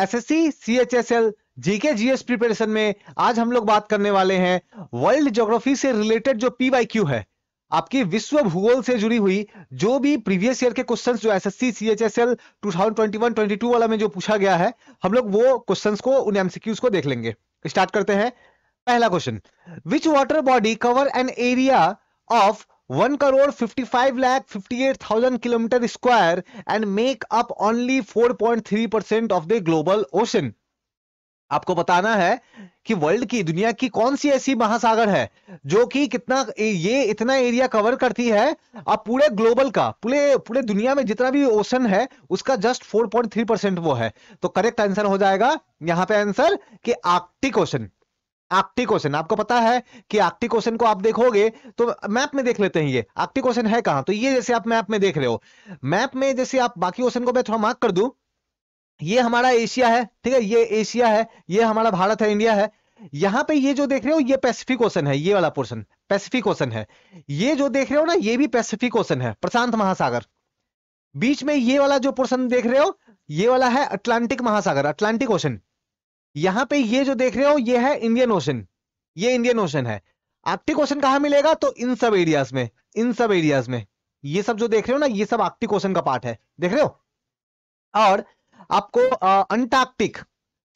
SSC CHSL GK GS preparation में आज हम लोग बात करने वाले हैं वर्ल्ड ज्योग्राफी से रिलेटेड जो पीवाईक्यू है आपकी विश्व भूगोल से जुड़ी हुई जो भी प्रीवियस ईयर के क्वेश्चंस जो एसएससी सीएचएसएल 2021 22 वाला में जो पूछा गया है हम लोग वो क्वेश्चंस को उन एमसीक्यूज को देख लेंगे स्टार्ट करते हैं पहला question which water body cover an area of crore fifty five lakh eight thousand kilometre square and make up and four point three percent of the global ocean आपको बताना है कि वर्ल्ड की दुनिया की कौन सी ऐसी महासागर है जो कि कितना ये इतना एरिया कवर करती है अब पूरे ग्लोबल का पूरे पूरे दुनिया में जितना भी ओशन है उसका जस्ट 4.3 परसेंट वो है तो करेक्ट आंसर हो जाएगा यहां पे आंसर कि आर्कटिक ओशन आर्कटिक ओशन आपको पता है कि आर्कटिक ओशन को आप देखोगे तो मैप में देख लेते हैं ये आर्कटिक ओशन है कहां तो ये जैसे आप मैप में देख रहे हो मैप में जैसे आप बाकी ओशन को मैं थोड़ा मार्क कर दू ये हमारा एशिया है ठीक है ये एशिया है ये हमारा भारत है इंडिया है यहाँ पे ये जो देख रहे हो ये पैसिफिक ओशन है ये वाला पोर्शन पैसिफिक ओशन है ये जो देख रहे हो ना ये भी पैसिफिक ओशन है प्रशांत महासागर बीच में ये वाला जो पोर्शन देख रहे हो ये वाला है अटलांटिक महासागर अटलांटिक ओशन यहां पे ये जो देख रहे हो ये है इंडियन ओशन ये इंडियन ओशन है आर्कटिक ओशन कहा मिलेगा तो इन सब एरियाज में इन सब एरियाज में ये सब जो देख रहे हो ना ये सब आर्कटिक ओशन का पार्ट है देख रहे हो और आपको अंटार्कटिक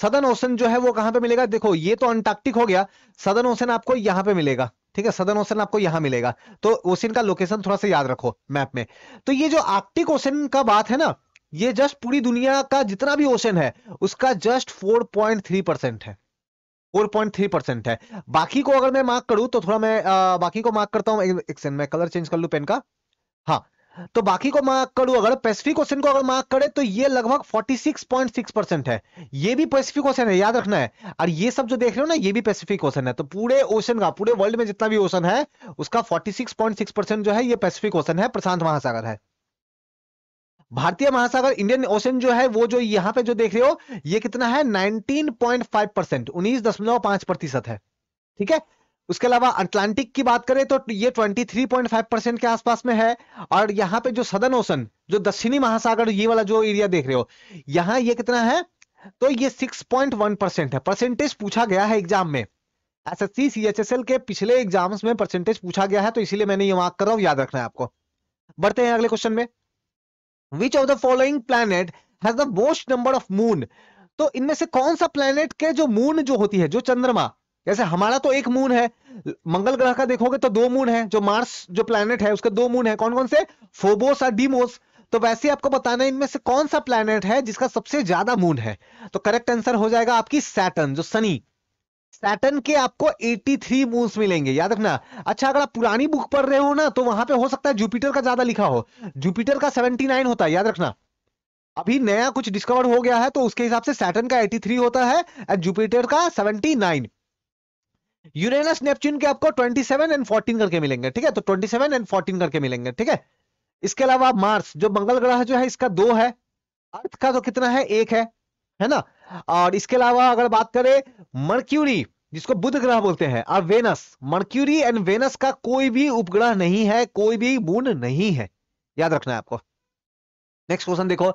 सदन ओशन जो है वो कहां पे मिलेगा देखो ये तो अंटार्कटिक हो गया सदन ओशन आपको यहां पे मिलेगा ठीक है सदन ओशन आपको यहां मिलेगा तो ओशन का लोकेशन थोड़ा सा याद रखो मैप में तो ये जो आर्कटिक ओशन का बात है ना ये जस्ट पूरी दुनिया का जितना भी ओशन है उसका जस्ट 4.3 परसेंट है 4.3 परसेंट है बाकी को अगर मैं मार्क करूं तो थोड़ा मैं आ, बाकी को मार्क करता हूं एक, सेकंड मैं कलर चेंज कर लूं पेन का हाँ तो बाकी को मार्क करूं अगर पैसिफिक ओशन को अगर मार्क करे तो ये लगभग 46.6 परसेंट है ये भी पैसिफिक ओशन है याद रखना है और ये सब जो देख रहे हो ना ये भी पैसिफिक ओशन है तो पूरे ओशन का पूरे वर्ल्ड में जितना भी ओशन है उसका 46.6 परसेंट जो है ये पैसिफिक ओशन है प्रशांत महासागर है भारतीय महासागर इंडियन ओशन जो है वो जो यहाँ पे जो देख रहे हो ये कितना है 19.5 परसेंट उन्नीस दशमलव पांच प्रतिशत है ठीक है उसके अलावा अटलांटिक की बात करें तो ये 23.5 परसेंट के आसपास में है और यहां पे जो सदन ओशन जो दक्षिणी महासागर ये वाला जो एरिया देख रहे हो यहाँ ये कितना है तो ये 6.1 परसेंट है परसेंटेज पूछा गया है एग्जाम में एस सीएचएसएल के पिछले एग्जाम्स में परसेंटेज पूछा गया है तो इसलिए मैंने ये मार्क कर रहा हूं याद रखना है आपको बढ़ते हैं अगले क्वेश्चन में which of the following planet has the most number of moon तो इनमें से कौन सा प्लैनेट के जो मून जो होती है जो चंद्रमा जैसे हमारा तो एक मून है मंगल ग्रह का देखोगे तो दो मून है जो मार्स जो प्लैनेट है उसके दो मून है कौन कौन से फोबोस और डीमोस तो वैसे आपको बताना है इनमें से कौन सा प्लैनेट है जिसका सबसे ज्यादा मून है तो करेक्ट आंसर हो जाएगा आपकी सैटन जो सनी सैटन के आपको 83 थ्री मून्स मिलेंगे याद रखना अच्छा अगर आप पुरानी बुक पढ़ रहे हो ना तो वहां पे हो सकता है जुपिटर का ज्यादा लिखा हो जुपिटर का 79 होता है याद रखना अभी नया कुछ डिस्कवर हो गया है तो उसके हिसाब से सैटन का 83 होता है एंड जुपिटर का 79 यूरेनस नेपच्यून के आपको 27 एंड 14 करके मिलेंगे ठीक है तो 27 एंड 14 करके मिलेंगे ठीक है इसके अलावा मार्स जो मंगल ग्रह जो है इसका दो है अर्थ का तो कितना है एक है है ना और इसके अलावा अगर बात करें मर्क्यूरी जिसको बुध ग्रह बोलते हैं और वेनस मर्क्यूरी एंड वेनस का कोई भी उपग्रह नहीं है कोई भी मून नहीं है याद रखना है आपको नेक्स्ट क्वेश्चन देखो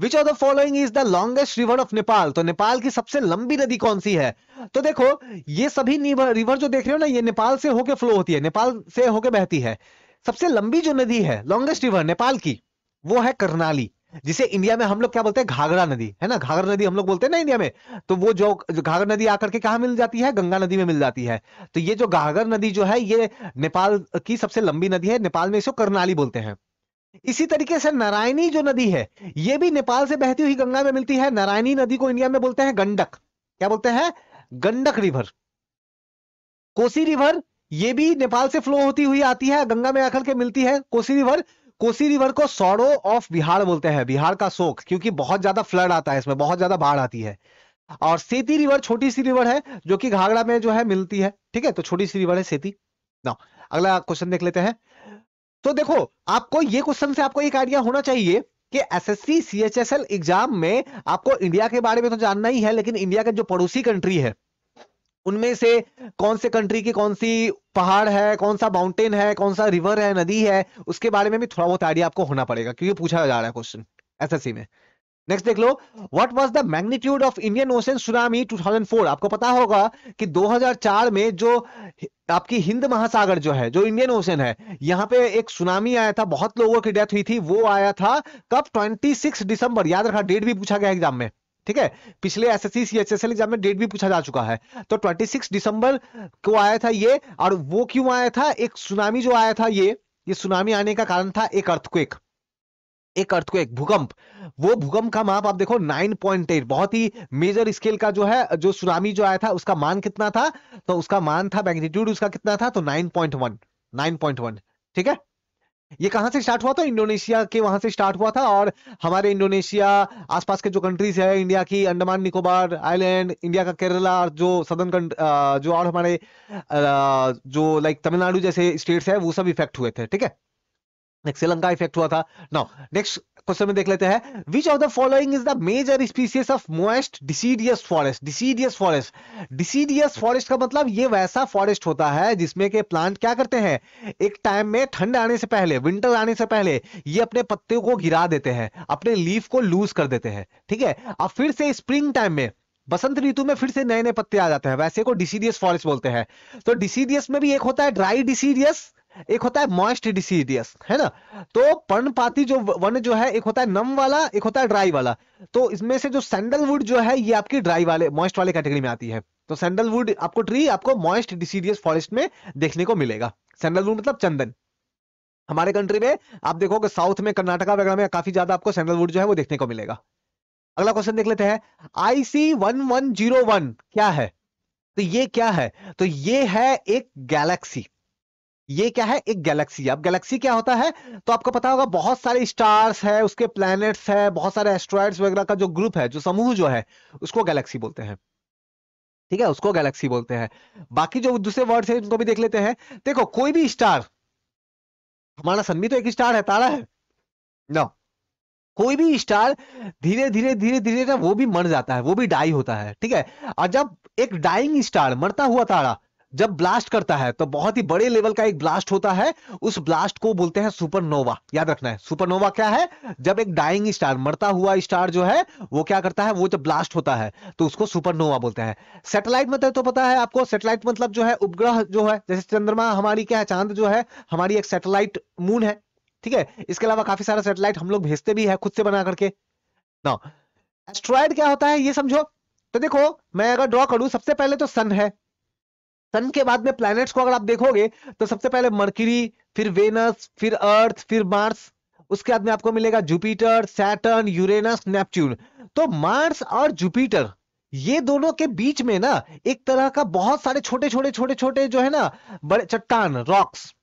which of the following is the longest river of Nepal तो नेपाल की सबसे लंबी नदी कौन सी है तो देखो ये सभी रिवर जो देख रहे हो ना ये नेपाल से होके फ्लो होती है नेपाल से होके बहती है सबसे लंबी जो नदी है लॉन्गेस्ट रिवर नेपाल की वो है करनाली जिसे इंडिया में हम लोग क्या बोलते हैं घाघरा नदी है ना घाघरा नदी हम लोग बोलते हैं ना इंडिया में तो वो जो घाघर नदी आकर के कहा मिल जाती है गंगा नदी में मिल जाती है तो ये जो घाघर नदी जो है ये नेपाल की सबसे लंबी नदी है नेपाल में इसको करनाली बोलते हैं इसी तरीके से नारायणी जो नदी है ये भी नेपाल से बहती हुई गंगा में मिलती है नारायणी नदी को इंडिया में बोलते हैं गंडक क्या बोलते हैं गंडक रिवर कोसी रिवर ये भी नेपाल से फ्लो होती हुई आती है गंगा में आकर के मिलती है कोसी रिवर कोसी रिवर को सोड़ो ऑफ बिहार बोलते हैं बिहार का शोक क्योंकि बहुत ज्यादा फ्लड आता है इसमें बहुत ज्यादा बाढ़ आती है और सेती रिवर छोटी सी रिवर है जो कि घाघरा में जो है मिलती है ठीक है तो छोटी सी रिवर है सेती ना अगला क्वेश्चन देख लेते हैं तो देखो आपको ये क्वेश्चन से आपको एक आइडिया होना चाहिए कि एसएससी सीएचएसएल एग्जाम में आपको इंडिया के बारे में तो जानना ही है लेकिन इंडिया का जो पड़ोसी कंट्री है उनमें से कौन से कंट्री की कौन सी पहाड़ है कौन सा माउंटेन है कौन सा रिवर है नदी है उसके बारे में भी थोड़ा बहुत आइडिया आपको होना पड़ेगा क्योंकि पूछा जा रहा है क्वेश्चन एसएससी में नेक्स्ट देख लो what was the magnitude of Indian ocean tsunami 2004 आपको पता होगा कि 2004 में जो आपकी हिंद महासागर जो है जो इंडियन ओशन है यहाँ पे एक सुनामी आया था बहुत लोगों की डेथ हुई थी वो आया था कब 26 दिसंबर याद रखा डेट भी पूछा गया एग्जाम में ठीक है पिछले एसएससी सीएचएसएल एग्जाम में डेट भी पूछा जा चुका है तो 26 दिसंबर को आया था ये और वो क्यों आया था एक सुनामी जो आया था ये ये सुनामी आने का कारण था एक अर्थक्वेक एक अर्थक्वेक भूकंप वो भूकंप का माप आप देखो 9.8 बहुत ही मेजर स्केल का जो है जो सुनामी जो आया था उसका मान कितना था तो उसका मान था मैग्नीट्यूड उसका कितना था तो 9.1 9.1 ठीक है ये कहां से स्टार्ट हुआ था इंडोनेशिया के वहां से स्टार्ट हुआ था और हमारे इंडोनेशिया आसपास के जो कंट्रीज है इंडिया की अंडमान निकोबार आइलैंड इंडिया का केरला और जो सदर्न जो और हमारे जो लाइक तमिलनाडु जैसे स्टेट्स है वो सब इफेक्ट हुए थे ठीक है श्रीलंका इफेक्ट हुआ था नाउ नेक्स्ट क्वेश्चन में देख लेते हैं which of the following is the major species of moist deciduous forest deciduous forest deciduous forest का मतलब ये वैसा फॉरेस्ट होता है जिसमें के प्लांट क्या करते हैं एक टाइम में ठंड आने से पहले विंटर आने से पहले ये अपने पत्ते को गिरा देते हैं अपने लीफ को लूज कर देते हैं ठीक है अब फिर से स्प्रिंग टाइम में बसंत ऋतु में फिर से नए नए पत्ते आ जाते हैं वैसे को डिसीडियस फॉरेस्ट बोलते हैं तो डिसीडियस में भी एक होता है ड्राई डिसीडियस एक होता है मॉइस्ट डिसीडियस है ना तो पर्णपाती जो वन जो है एक होता है नम वाला एक होता है ड्राई वाला तो इसमें से जो सैंडलवुड जो है ये आपकी ड्राई वाले मॉइस्ट वाले कैटेगरी में आती है तो सैंडलवुड आपको ट्री आपको मॉइस्ट डिसीडियस फॉरेस्ट में देखने को मिलेगा सैंडलवुड मतलब चंदन हमारे कंट्री में आप देखोगे साउथ में कर्नाटका वगैरह में काफी ज्यादा आपको सैंडलवुड जो है वो देखने को मिलेगा अगला क्वेश्चन देख लेते हैं IC one one zero one क्या है तो ये क्या है तो ये है एक गैलेक्सी ये क्या है एक गैलेक्सी अब गैलेक्सी क्या होता है तो आपको पता होगा बहुत सारे स्टार्स है उसके प्लैनेट्स है बहुत सारे एस्ट्रॉइड्स वगैरह का जो ग्रुप है जो समूह जो है उसको गैलेक्सी बोलते हैं ठीक है उसको गैलेक्सी बोलते हैं बाकी जो दूसरे वर्ड्स है उनको भी देख लेते हैं देखो कोई भी स्टार हमारा सन भी तो एक स्टार है तारा है ना कोई भी स्टार धीरे धीरे धीरे धीरे ना वो भी मर जाता है वो भी डाई होता है ठीक है और जब एक डाइंग स्टार मरता हुआ तारा जब ब्लास्ट करता है तो बहुत ही बड़े लेवल का एक ब्लास्ट होता है उस ब्लास्ट को बोलते हैं सुपरनोवा याद रखना है सुपरनोवा क्या है जब एक डाइंग स्टार मरता हुआ स्टार जो है वो क्या करता है वो जब ब्लास्ट होता है तो उसको सुपरनोवा बोलते हैं सैटेलाइट मतलब तो पता है आपको सेटेलाइट मतलब जो है उपग्रह जो है जैसे चंद्रमा हमारी क्या है चांद जो है हमारी एक सेटेलाइट मून है ठीक है इसके अलावा काफी सारा सेटेलाइट हम लोग भेजते भी है खुद से बना करके ना एस्ट्रॉयड क्या होता है ये समझो तो देखो मैं अगर ड्रॉ करूं सबसे पहले तो सन है सन के बाद में प्लैनेट्स को अगर आप देखोगे तो सबसे पहले मर्क्यूरी फिर वेनस फिर अर्थ फिर मार्स उसके बाद में आपको मिलेगा जुपिटर सैटर्न यूरेनस नेपच्यून तो मार्स और जुपिटर ये दोनों के बीच में ना एक तरह का बहुत सारे छोटे छोटे छोटे छोटे जो है ना बड़े चट्टान रॉक्स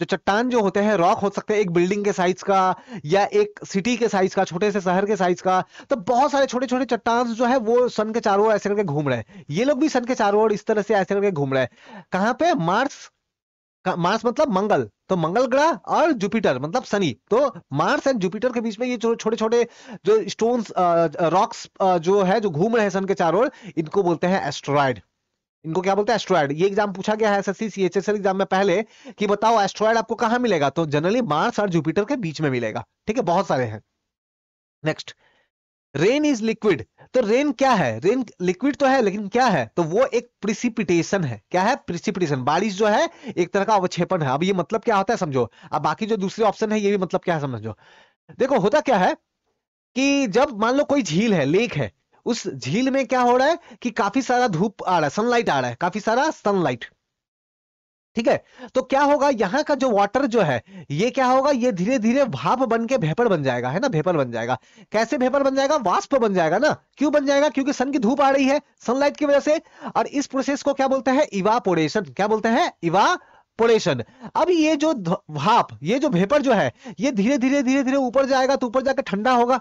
जो चट्टान जो होते हैं रॉक हो सकते हैं एक बिल्डिंग के साइज का या एक सिटी के साइज का छोटे से शहर के साइज का तो बहुत सारे छोटे छोटे चट्टान जो है वो सन के चारों ओर ऐसे करके घूम रहे हैं ये लोग भी सन के चारों ओर इस तरह से ऐसे करके घूम रहे हैं कहाँ पे मार्स मार्स मतलब मंगल तो मंगल ग्रह और जुपिटर मतलब शनि तो मार्स एंड जुपिटर के बीच में ये छोटे छोटे जो स्टोन्स रॉक्स जो है जो घूम रहे हैं सन के चारों ओर इनको बोलते हैं एस्ट्रॉयड इनको क्या बोलते हैं एस्ट्रॉयड ये एग्जाम पूछा गया है एसएससी सीएचएसएल एग्जाम में पहले कि बताओ एस्ट्रॉयड आपको कहां मिलेगा तो जनरली मार्स और जुपिटर के बीच में मिलेगा ठीक है बहुत सारे हैं नेक्स्ट रेन इज लिक्विड तो रेन क्या है रेन लिक्विड तो है लेकिन क्या है तो वो एक प्रिसिपिटेशन है क्या है प्रिसिपिटेशन बारिश जो है एक तरह का अवक्षेपण है अब ये मतलब क्या होता है समझो अब बाकी जो दूसरे ऑप्शन है ये भी मतलब क्या है समझो देखो होता क्या है कि जब मान लो कोई झील है लेक है उस झील में क्या हो रहा है कि काफी सारा धूप आ रहा है सनलाइट आ रहा है काफी सारा सनलाइट ठीक है तो क्या होगा यहाँ का जो वाटर जो है ये क्या होगा ये धीरे धीरे भाप बन के भेपर बन जाएगा है ना भेपर बन जाएगा कैसे भेपर बन जाएगा वाष्प बन जाएगा ना क्यों बन जाएगा क्योंकि सन की धूप आ रही है सनलाइट की वजह से और इस प्रोसेस को क्या बोलते हैं इवापोरेशन क्या बोलते हैं इवा अब ये जो भाप ये जो भेपर जो है ये धीरे धीरे धीरे धीरे ऊपर जाएगा तो ऊपर जाकर ठंडा होगा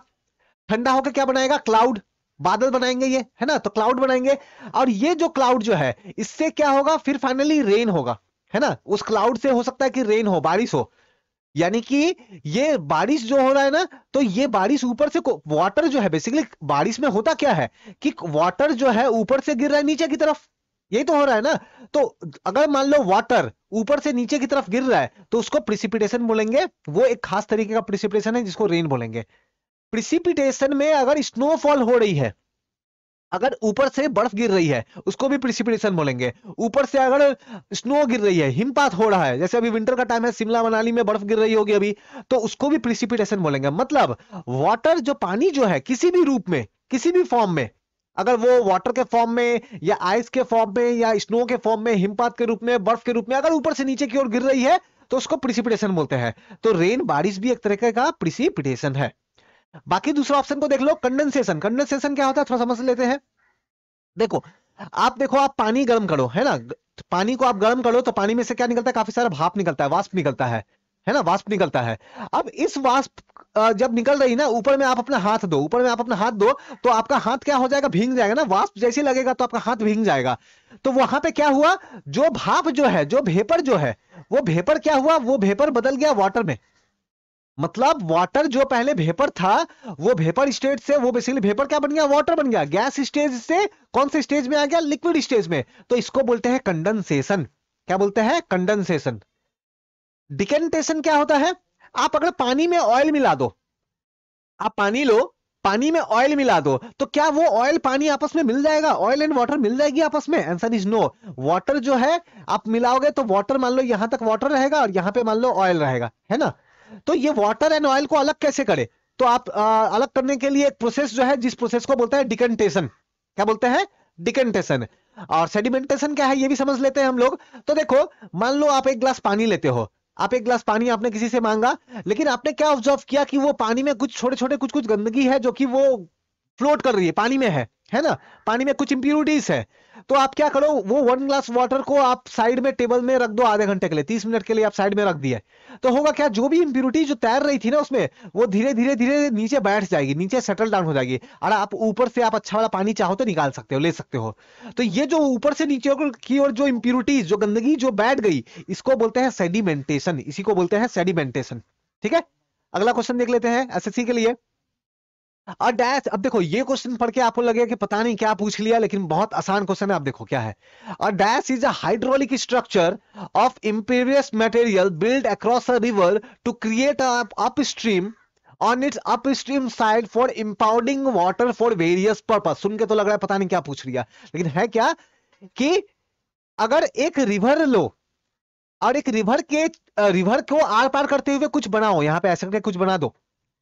ठंडा होकर क्या बनाएगा क्लाउड बादल बनाएंगे ये है ना तो क्लाउड बनाएंगे और ये जो क्लाउड जो है इससे क्या होगा फिर फाइनली रेन होगा है ना उस क्लाउड से हो सकता है कि रेन हो बारिश हो यानी कि ये बारिश जो हो रहा है ना तो ये बारिश ऊपर से वाटर जो है बेसिकली बारिश में होता क्या है कि वाटर जो है ऊपर से गिर रहा है नीचे की तरफ यही तो हो रहा है ना तो अगर मान लो वाटर ऊपर से नीचे की तरफ गिर रहा है तो उसको प्रिसिपिटेशन बोलेंगे वो एक खास तरीके का प्रिसिपिटेशन है जिसको रेन बोलेंगे प्रिसिपिटेशन में अगर स्नोफॉल हो रही है अगर ऊपर से बर्फ गिर रही है उसको भी प्रिसिपिटेशन बोलेंगे ऊपर से अगर स्नो गिर रही है हिमपात हो रहा है जैसे अभी विंटर का टाइम है शिमला मनाली में बर्फ गिर रही होगी अभी तो उसको भी प्रिसिपिटेशन बोलेंगे मतलब वाटर जो पानी जो है किसी भी रूप में किसी भी फॉर्म में अगर वो वाटर के फॉर्म में या आइस के फॉर्म में या स्नो के फॉर्म में हिमपात के रूप में बर्फ के रूप में अगर ऊपर से नीचे की ओर गिर रही है तो उसको प्रिसिपिटेशन बोलते हैं तो रेन बारिश भी एक तरीके का प्रिसिपिटेशन है बाकी दूसरा ऑप्शन को देख लो कंडेंसेशन कंडेंसेशन क्या होता है थोड़ा समझ लेते हैं देखो आप देखो आप पानी गर्म करो है ना पानी को आप गर्म करो तो पानी में से क्या निकलता है काफी सारा भाप निकलता है वाष्प निकलता है है ना वाष्प निकलता है अब इस वाष्प जब निकल रही ना ऊपर में आप अपना हाथ दो ऊपर में आप अपना हाथ दो तो आपका हाथ क्या हो जाएगा भींग जाएगा ना वाष्प जैसे लगेगा तो आपका हाथ भींग जाएगा तो वहां पे क्या हुआ जो भाप जो है जो भेपर जो है वो भेपर क्या हुआ वो भेपर बदल गया वाटर में मतलब वाटर जो पहले भेपर था वो भेपर स्टेज से वो बेसिकली भेपर क्या बन गया वाटर बन गया गैस स्टेज से कौन से स्टेज में आ गया लिक्विड स्टेज में तो इसको बोलते हैं कंडेंसेशन क्या बोलते हैं कंडेंसेशन डिकेंटेशन क्या होता है आप अगर पानी में ऑयल मिला दो आप पानी लो पानी में ऑयल मिला दो तो क्या वो ऑयल पानी आपस में मिल जाएगा ऑयल एंड वाटर मिल जाएगी आपस में आंसर इज नो वाटर जो है आप मिलाओगे तो वाटर मान लो यहां तक वाटर रहेगा और यहां पे मान लो ऑयल रहेगा है ना तो ये वाटर एंड ऑयल को अलग कैसे करे तो आप आ, अलग करने के लिए एक प्रोसेस जो है जिस प्रोसेस को बोलते हैं डिकेंटेशन क्या बोलते हैं डिकेंटेशन और सेडिमेंटेशन क्या है ये भी समझ लेते हैं हम लोग तो देखो मान लो आप एक ग्लास पानी लेते हो आप एक ग्लास पानी आपने किसी से मांगा लेकिन आपने क्या ऑब्जर्व किया कि वो पानी में कुछ छोटे छोटे कुछ कुछ गंदगी है जो कि वो फ्लोट कर रही है पानी में है है ना पानी में कुछ इंप्यूरिटीज है तो आप क्या करो वो वन ग्लास वाटर को आप साइड में टेबल में रख दो आधे घंटे के लिए तीस मिनट के लिए आप साइड में रख दिया तो होगा क्या जो भी इंप्यूरिटी जो तैर रही थी ना उसमें वो धीरे धीरे धीरे नीचे बैठ जाएगी नीचे सेटल डाउन हो जाएगी और आप ऊपर से आप अच्छा वाला पानी चाहो तो निकाल सकते हो ले सकते हो तो ये जो ऊपर से नीचे की ओर जो इंप्यूरिटीज जो गंदगी जो बैठ गई इसको बोलते हैं सेडिमेंटेशन इसी को बोलते हैं सेडिमेंटेशन ठीक है अगला क्वेश्चन देख लेते हैं सी के लिए और अब देखो ये क्वेश्चन पढ़ के आपको लगे कि पता नहीं क्या पूछ लिया लेकिन बहुत आसान क्वेश्चन है आप देखो क्या है और dash is a hydraulic structure of impervious material build across a river to create up stream on its upstream side for impounding water for various purpose सुन के तो लग रहा है पता नहीं क्या पूछ लिया लेकिन है क्या कि अगर एक रिवर लो और एक रिवर के रिवर को आर पार करते हुए कुछ बनाओ यहां पे ऐसे करके कुछ बना दो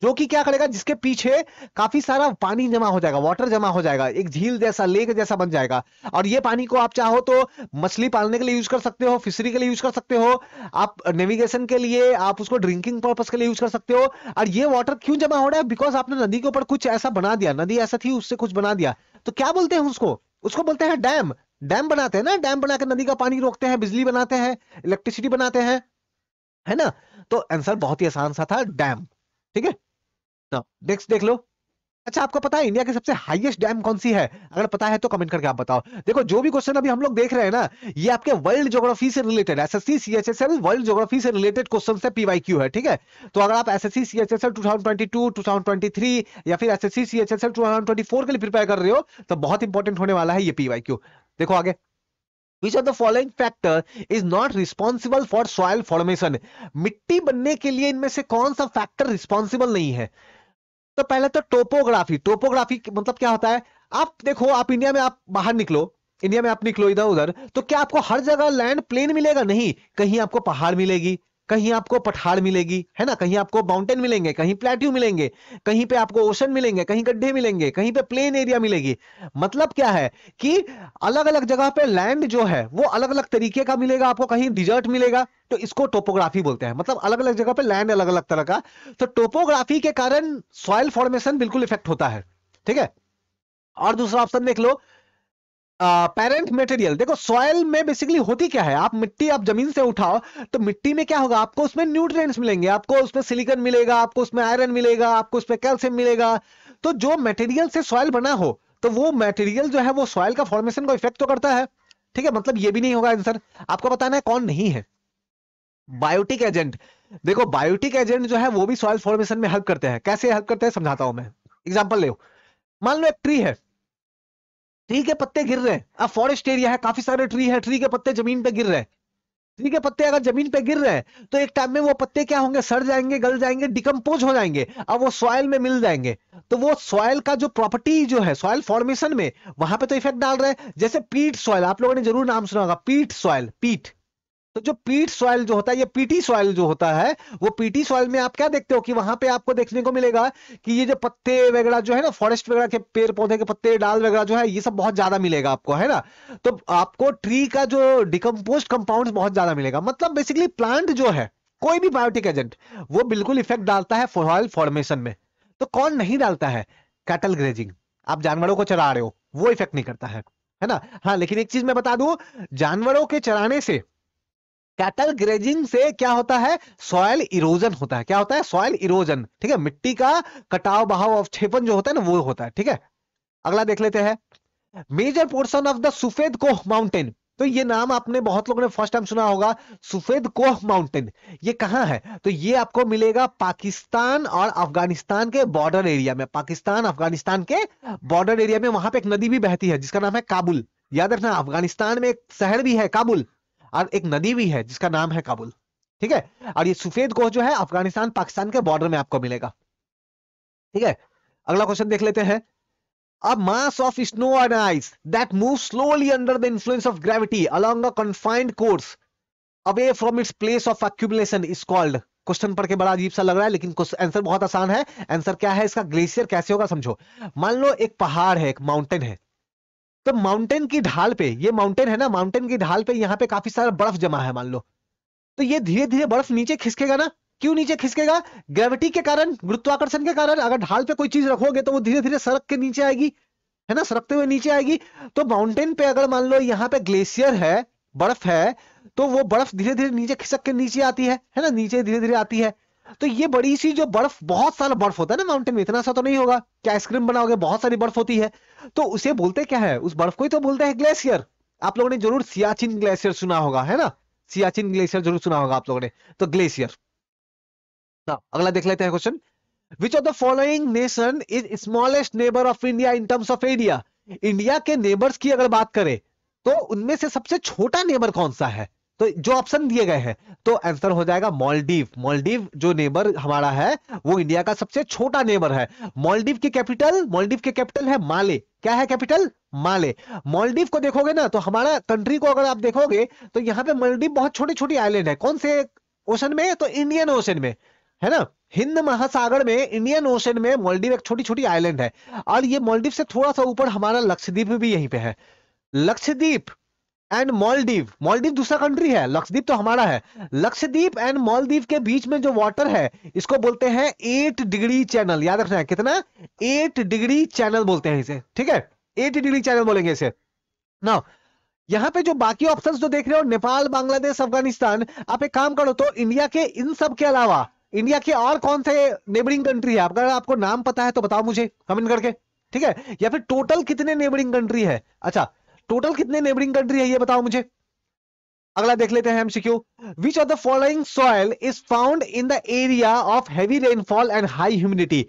जो कि क्या करेगा जिसके पीछे काफी सारा पानी जमा हो जाएगा वाटर जमा हो जाएगा एक झील जैसा लेक जैसा बन जाएगा और ये पानी को आप चाहो तो मछली पालने के लिए यूज कर सकते हो फिशरी के लिए यूज कर सकते हो आप नेविगेशन के लिए आप उसको ड्रिंकिंग पर्पज के लिए यूज कर सकते हो और ये वाटर क्यों जमा हो रहा है बिकॉज आपने नदी के ऊपर कुछ ऐसा बना दिया नदी ऐसा थी उससे कुछ बना दिया तो क्या बोलते हैं उसको उसको बोलते हैं डैम डैम बनाते हैं ना डैम बनाकर नदी का पानी रोकते हैं बिजली बनाते हैं इलेक्ट्रिसिटी बनाते हैं है ना तो आंसर बहुत ही आसान सा था डैम ठीक है नेक्स्ट तो, देख लो अच्छा आपको पता है इंडिया के सबसे हाईएस्ट डैम कौन सी है अगर पता है तो कमेंट करके आप बताओ देखो जो भी क्वेश्चन अभी हम लोग देख रहे हैं ना ये आपके वर्ल्ड ज्योग्राफी से related S C world geography से रिलेटेड क्वेश्चन से क्यू है ठीक है तो अगर आप सी एच एस एल या फिर एच एस एल के लिए प्रिपेयर कर रहे हो तो बहुत इंपॉर्टेंट होने वाला है ये क्यू देखो आगे Which of the following factor is not responsible for soil formation? मिट्टी बनने के लिए इनमें से कौन सा फैक्टर रिस्पॉन्सिबल नहीं है तो पहले तो टोपोग्राफी टोपोग्राफी मतलब क्या होता है आप देखो आप इंडिया में आप बाहर निकलो इंडिया में आप निकलो इधर उधर तो क्या आपको हर जगह लैंड प्लेन मिलेगा नहीं कहीं आपको पहाड़ मिलेगी कहीं आपको पठार मिलेगी है ना कहीं आपको माउंटेन मिलेंगे कहीं प्लेट्यू मिलेंगे कहीं पे आपको ओशन मिलेंगे कहीं गड्ढे मिलेंगे कहीं पे प्लेन एरिया मिलेगी मतलब क्या है कि अलग अलग जगह पे लैंड जो है वो अलग अलग तरीके का मिलेगा आपको कहीं डिजर्ट मिलेगा तो इसको टोपोग्राफी बोलते हैं मतलब अलग अलग जगह पे लैंड अलग अलग तरह का तो टोपोग्राफी के कारण सॉयल फॉर्मेशन बिल्कुल इफेक्ट होता है ठीक है और दूसरा ऑप्शन देख लो पेरेंट मटेरियल देखो सॉयल में बेसिकली होती क्या है आप मिट्टी आप जमीन से उठाओ तो मिट्टी में क्या होगा आपको उसमें न्यूट्रिएंट्स मिलेंगे आपको उसमें सिलिकॉन मिलेगा आपको उसमें आयरन मिलेगा आपको उसमें कैल्शियम मिलेगा तो जो मटेरियल से सॉयल बना हो तो वो मटेरियल जो है वो सॉयल का फॉर्मेशन को इफेक्ट तो करता है ठीक है मतलब ये भी नहीं होगा आंसर आपको बताना है कौन नहीं है बायोटिक एजेंट देखो बायोटिक एजेंट जो है वो भी सॉयल फॉर्मेशन में हेल्प करते हैं कैसे हेल्प करते हैं समझाता हूं मैं एग्जाम्पल ले मान लो एक ट्री है ट्री के पत्ते गिर रहे हैं अब फॉरेस्ट एरिया है काफी सारे ट्री है ट्री के पत्ते जमीन पे गिर रहे हैं ट्री के पत्ते अगर जमीन पे गिर रहे हैं तो एक टाइम में वो पत्ते क्या होंगे सड़ जाएंगे गल जाएंगे डिकम्पोज हो जाएंगे अब वो सॉयल में मिल जाएंगे तो वो सॉयल का जो प्रॉपर्टी जो है सॉयल फॉर्मेशन में वहां पे तो इफेक्ट डाल रहे हैं जैसे पीट सॉयल आप लोगों ने जरूर नाम सुना होगा पीट सॉयल पीट तो जो पीट सॉइल जो होता है ये पीटी सॉइल जो होता है वो पीटी सॉइल में आप क्या देखते हो कि वहां पे आपको देखने को मिलेगा कि ये जो पत्ते वगैरह जो है ना फॉरेस्ट वगैरह के पेड़ पौधे के पत्ते डाल वगैरह जो है ये सब बहुत ज्यादा मिलेगा आपको है ना तो आपको ट्री का जो डिकम्पोज कंपाउंड बहुत ज्यादा मिलेगा मतलब बेसिकली प्लांट जो है कोई भी बायोटिक एजेंट वो बिल्कुल इफेक्ट डालता है सॉइल फॉर्मेशन में तो कौन नहीं डालता है कैटल ग्रेजिंग आप जानवरों को चरा रहे हो वो इफेक्ट नहीं करता है है ना हाँ लेकिन एक चीज मैं बता दू जानवरों के चराने से कैटल ग्रेजिंग से क्या होता है सॉयल इरोजन होता है क्या होता है सॉयल इरोजन ठीक है मिट्टी का कटाव बहाव अवक्षेपण जो होता है ना वो होता है ठीक है अगला देख लेते हैं major portion of the Safed Koh mountain तो ये नाम आपने बहुत लोगों ने फर्स्ट टाइम सुना होगा सुफेद कोह माउंटेन ये कहा है तो ये आपको मिलेगा पाकिस्तान और अफगानिस्तान के बॉर्डर एरिया में पाकिस्तान अफगानिस्तान के बॉर्डर एरिया में वहां पे एक नदी भी बहती है जिसका नाम है काबुल याद रखना अफगानिस्तान में एक शहर भी है काबुल और एक नदी भी है जिसका नाम है काबुल ठीक है और ये सुफेद गोह जो है अफगानिस्तान पाकिस्तान के बॉर्डर में आपको मिलेगा ठीक है अगला क्वेश्चन देख लेते हैं अब mass of snow and ice that move slowly under the influence of gravity along a confined course away from its place of accumulation is called question पढ़ के बड़ा अजीब सा लग रहा है लेकिन आंसर बहुत आसान है आंसर क्या है इसका ग्लेशियर कैसे होगा समझो मान लो एक पहाड़ है एक माउंटेन है तो माउंटेन की ढाल पे ये माउंटेन है ना माउंटेन की ढाल पे यहाँ पे काफी सारा बर्फ जमा है मान लो तो ये धीरे धीरे बर्फ नीचे खिसकेगा ना क्यों नीचे खिसकेगा ग्रेविटी के कारण गुरुत्वाकर्षण के कारण अगर ढाल पे कोई चीज रखोगे तो वो धीरे धीरे सड़क के नीचे आएगी है ना सरकते हुए नीचे आएगी तो माउंटेन पे अगर मान लो यहाँ पे ग्लेशियर है बर्फ है तो वो बर्फ धीरे धीरे नीचे खिसक के नीचे आती है है ना नीचे धीरे धीरे आती है तो ये बड़ी सी जो बर्फ बहुत सारा बर्फ होता है ना माउंटेन में इतना सा तो नहीं होगा क्या आइसक्रीम बनाओगे बहुत सारी बर्फ होती है तो उसे बोलते क्या है उस बर्फ को ही तो बोलते हैं ग्लेशियर आप लोगों ने जरूर सियाचिन ग्लेशियर सुना होगा है ना सियाचिन ग्लेशियर जरूर सुना होगा आप लोगों ने तो ग्लेशियर अगला देख लेते हैं question which of the following nation is smallest neighbour of India in terms of area India के नेबर्स की अगर बात करें तो उनमें से सबसे छोटा नेबर कौन सा है तो जो ऑप्शन दिए गए हैं तो आंसर हो जाएगा मॉलडीव मॉलडीव जो नेबर हमारा है वो इंडिया का सबसे छोटा नेबर है मॉलडीव की कैपिटल मॉलडीव के कैपिटल है माले क्या है कैपिटल माले मॉलडीव को देखोगे ना तो हमारा कंट्री को अगर आप देखोगे तो यहाँ पे मॉलडीव बहुत छोटी छोटी आइलैंड है कौन से ओशन में तो इंडियन ओशन में है ना हिंद महासागर में इंडियन ओशन में मॉलडीव एक छोटी छोटी आइलैंड है और ये मॉलडीव से थोड़ा सा ऊपर हमारा लक्षद्वीप भी यहीं पे है लक्षद्वीप एंड मॉलदीव मॉलदीव दूसरा कंट्री है लक्षद्वीप तो हमारा है लक्षद्वीप एंड मॉलदीव के बीच में जो वाटर है इसको बोलते हैं एट डिग्री चैनल याद रखना है कितना एट डिग्री चैनल बोलते हैं इसे ठीक है एट डिग्री चैनल बोलेंगे इसे ना यहाँ पे जो बाकी ऑप्शन जो तो देख रहे हो नेपाल बांग्लादेश अफगानिस्तान आप एक काम करो तो इंडिया के इन सब के अलावा इंडिया के और कौन से नेबरिंग कंट्री है अगर आपको नाम पता है तो बताओ मुझे कमेंट करके ठीक है या फिर टोटल कितने नेबरिंग कंट्री है अच्छा टोटल कितने नेबरिंग कंट्री है ये बताओ मुझे अगला देख लेते हैं MCQ which of the following soil is found in the area of heavy rainfall and high humidity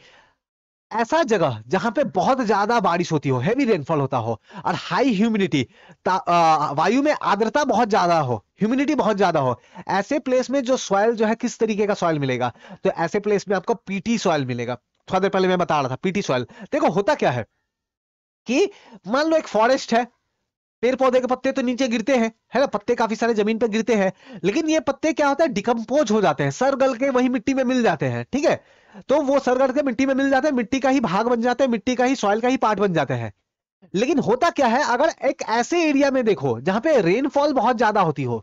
ऐसा जगह जहां पे बहुत ज्यादा बारिश होती हो हैवी रेनफॉल होता हो और हाई ह्यूमिडिटी वायु में आर्द्रता बहुत ज्यादा हो ह्यूमिडिटी बहुत ज्यादा हो ऐसे प्लेस में जो सॉयल जो है किस तरीके का सॉयल मिलेगा तो ऐसे प्लेस में आपको पीटी सॉयल मिलेगा थोड़ा देर पहले मैं बता रहा था पीटी सॉयल देखो होता क्या है कि मान लो एक फॉरेस्ट है पेड़ पौधे के पत्ते तो नीचे गिरते हैं है ना पत्ते काफी सारे जमीन पर गिरते हैं लेकिन ये पत्ते क्या होता है डिकम्पोज हो जाते हैं सर गल के वही मिट्टी में मिल जाते हैं ठीक है तो वो सर गल के मिट्टी में मिल जाते हैं मिट्टी का ही भाग बन जाते हैं मिट्टी का ही सॉइल का ही पार्ट बन जाते हैं लेकिन होता क्या है अगर एक ऐसे एरिया में देखो जहां पे रेनफॉल बहुत ज्यादा होती हो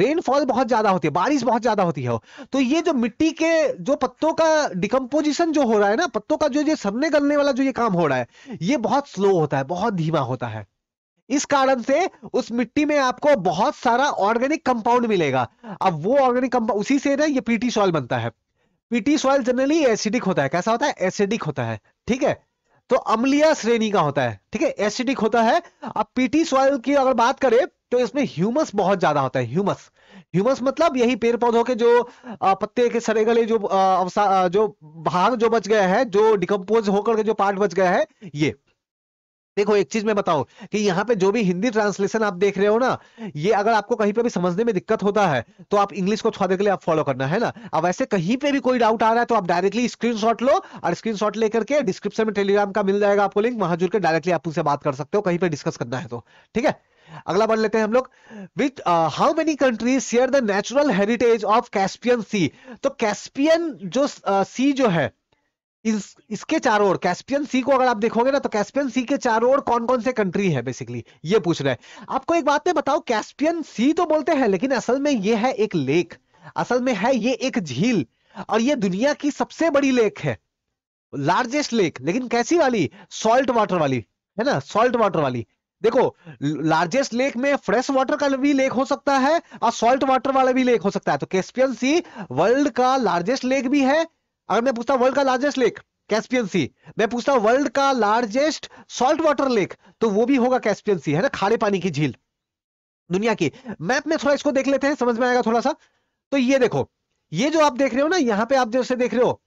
रेनफॉल बहुत ज्यादा होती है बारिश बहुत ज्यादा होती है तो ये जो मिट्टी के जो पत्तों का डिकम्पोजिशन जो हो रहा है ना पत्तों का जो ये सरने गलने वाला जो ये काम हो रहा है ये बहुत स्लो होता है बहुत धीमा होता है इस कारण से उस मिट्टी में आपको बहुत सारा ऑर्गेनिक कंपाउंड मिलेगा अब वो ऑर्गेनिक कंपाउंड उसी से ना ये पीटी सॉइल बनता है पीटी सॉइल जनरली एसिडिक होता है कैसा होता है एसिडिक होता है ठीक है तो अम्लीय श्रेणी का होता है ठीक है एसिडिक होता है अब पीटी सॉइल की अगर बात करें तो इसमें ह्यूमस बहुत ज्यादा होता है ह्यूमस ह्यूमस मतलब यही पेड़ पौधों के जो पत्ते के सरे गले जो जो भाग जो बच गया है जो डिकम्पोज होकर के जो पार्ट बच गया है ये देखो एक चीज मैं बताऊं कि यहाँ पे जो भी हिंदी ट्रांसलेशन आप देख रहे हो ना ये अगर आपको कहीं पे भी समझने में दिक्कत होता है तो आप इंग्लिश को थोड़ा देर के लिए आप फॉलो करना है ना अब ऐसे कहीं पे भी कोई डाउट आ रहा है तो आप डायरेक्टली स्क्रीनशॉट लो और स्क्रीनशॉट लेकर के डिस्क्रिप्शन में टेलीग्राम का मिल जाएगा आपको लिंक वहां जुड़कर डायरेक्टली आप उनसे बात कर सकते हो कहीं पर डिस्कस करना है तो ठीक है अगला बढ़ लेते हैं हम लोग which how many countries share the natural heritage of Caspian sea तो कैस्पियन जो सी uh, जो है इस इसके चारों ओर कैस्पियन सी को अगर आप देखोगे ना तो कैस्पियन सी के चारों ओर कौन कौन से कंट्री है बेसिकली ये पूछ रहे हैं आपको एक बात में बताओ कैस्पियन सी तो बोलते हैं लेकिन असल में ये है एक लेक असल में है ये एक झील और ये दुनिया की सबसे बड़ी लेक है लार्जेस्ट लेक लेकिन कैसी वाली सॉल्ट वाटर वाली है ना सॉल्ट वाटर वाली देखो लार्जेस्ट लेक में फ्रेश वाटर का भी लेक हो सकता है और सॉल्ट वाटर वाला भी लेक हो सकता है तो कैस्पियन सी वर्ल्ड का लार्जेस्ट लेक भी है अगर मैं पूछता वर्ल्ड का लार्जेस्ट लेक कैस्पियन सी मैं पूछता हूँ वर्ल्ड का लार्जेस्ट सॉल्ट वाटर लेक तो वो भी होगा कैस्पियन सी है ना खारे पानी की झील दुनिया की मैप में थोड़ा इसको देख लेते हैं समझ में आएगा थोड़ा सा तो ये देखो ये जो आप देख रहे हो ना यहाँ पे आप जैसे देख रहे हो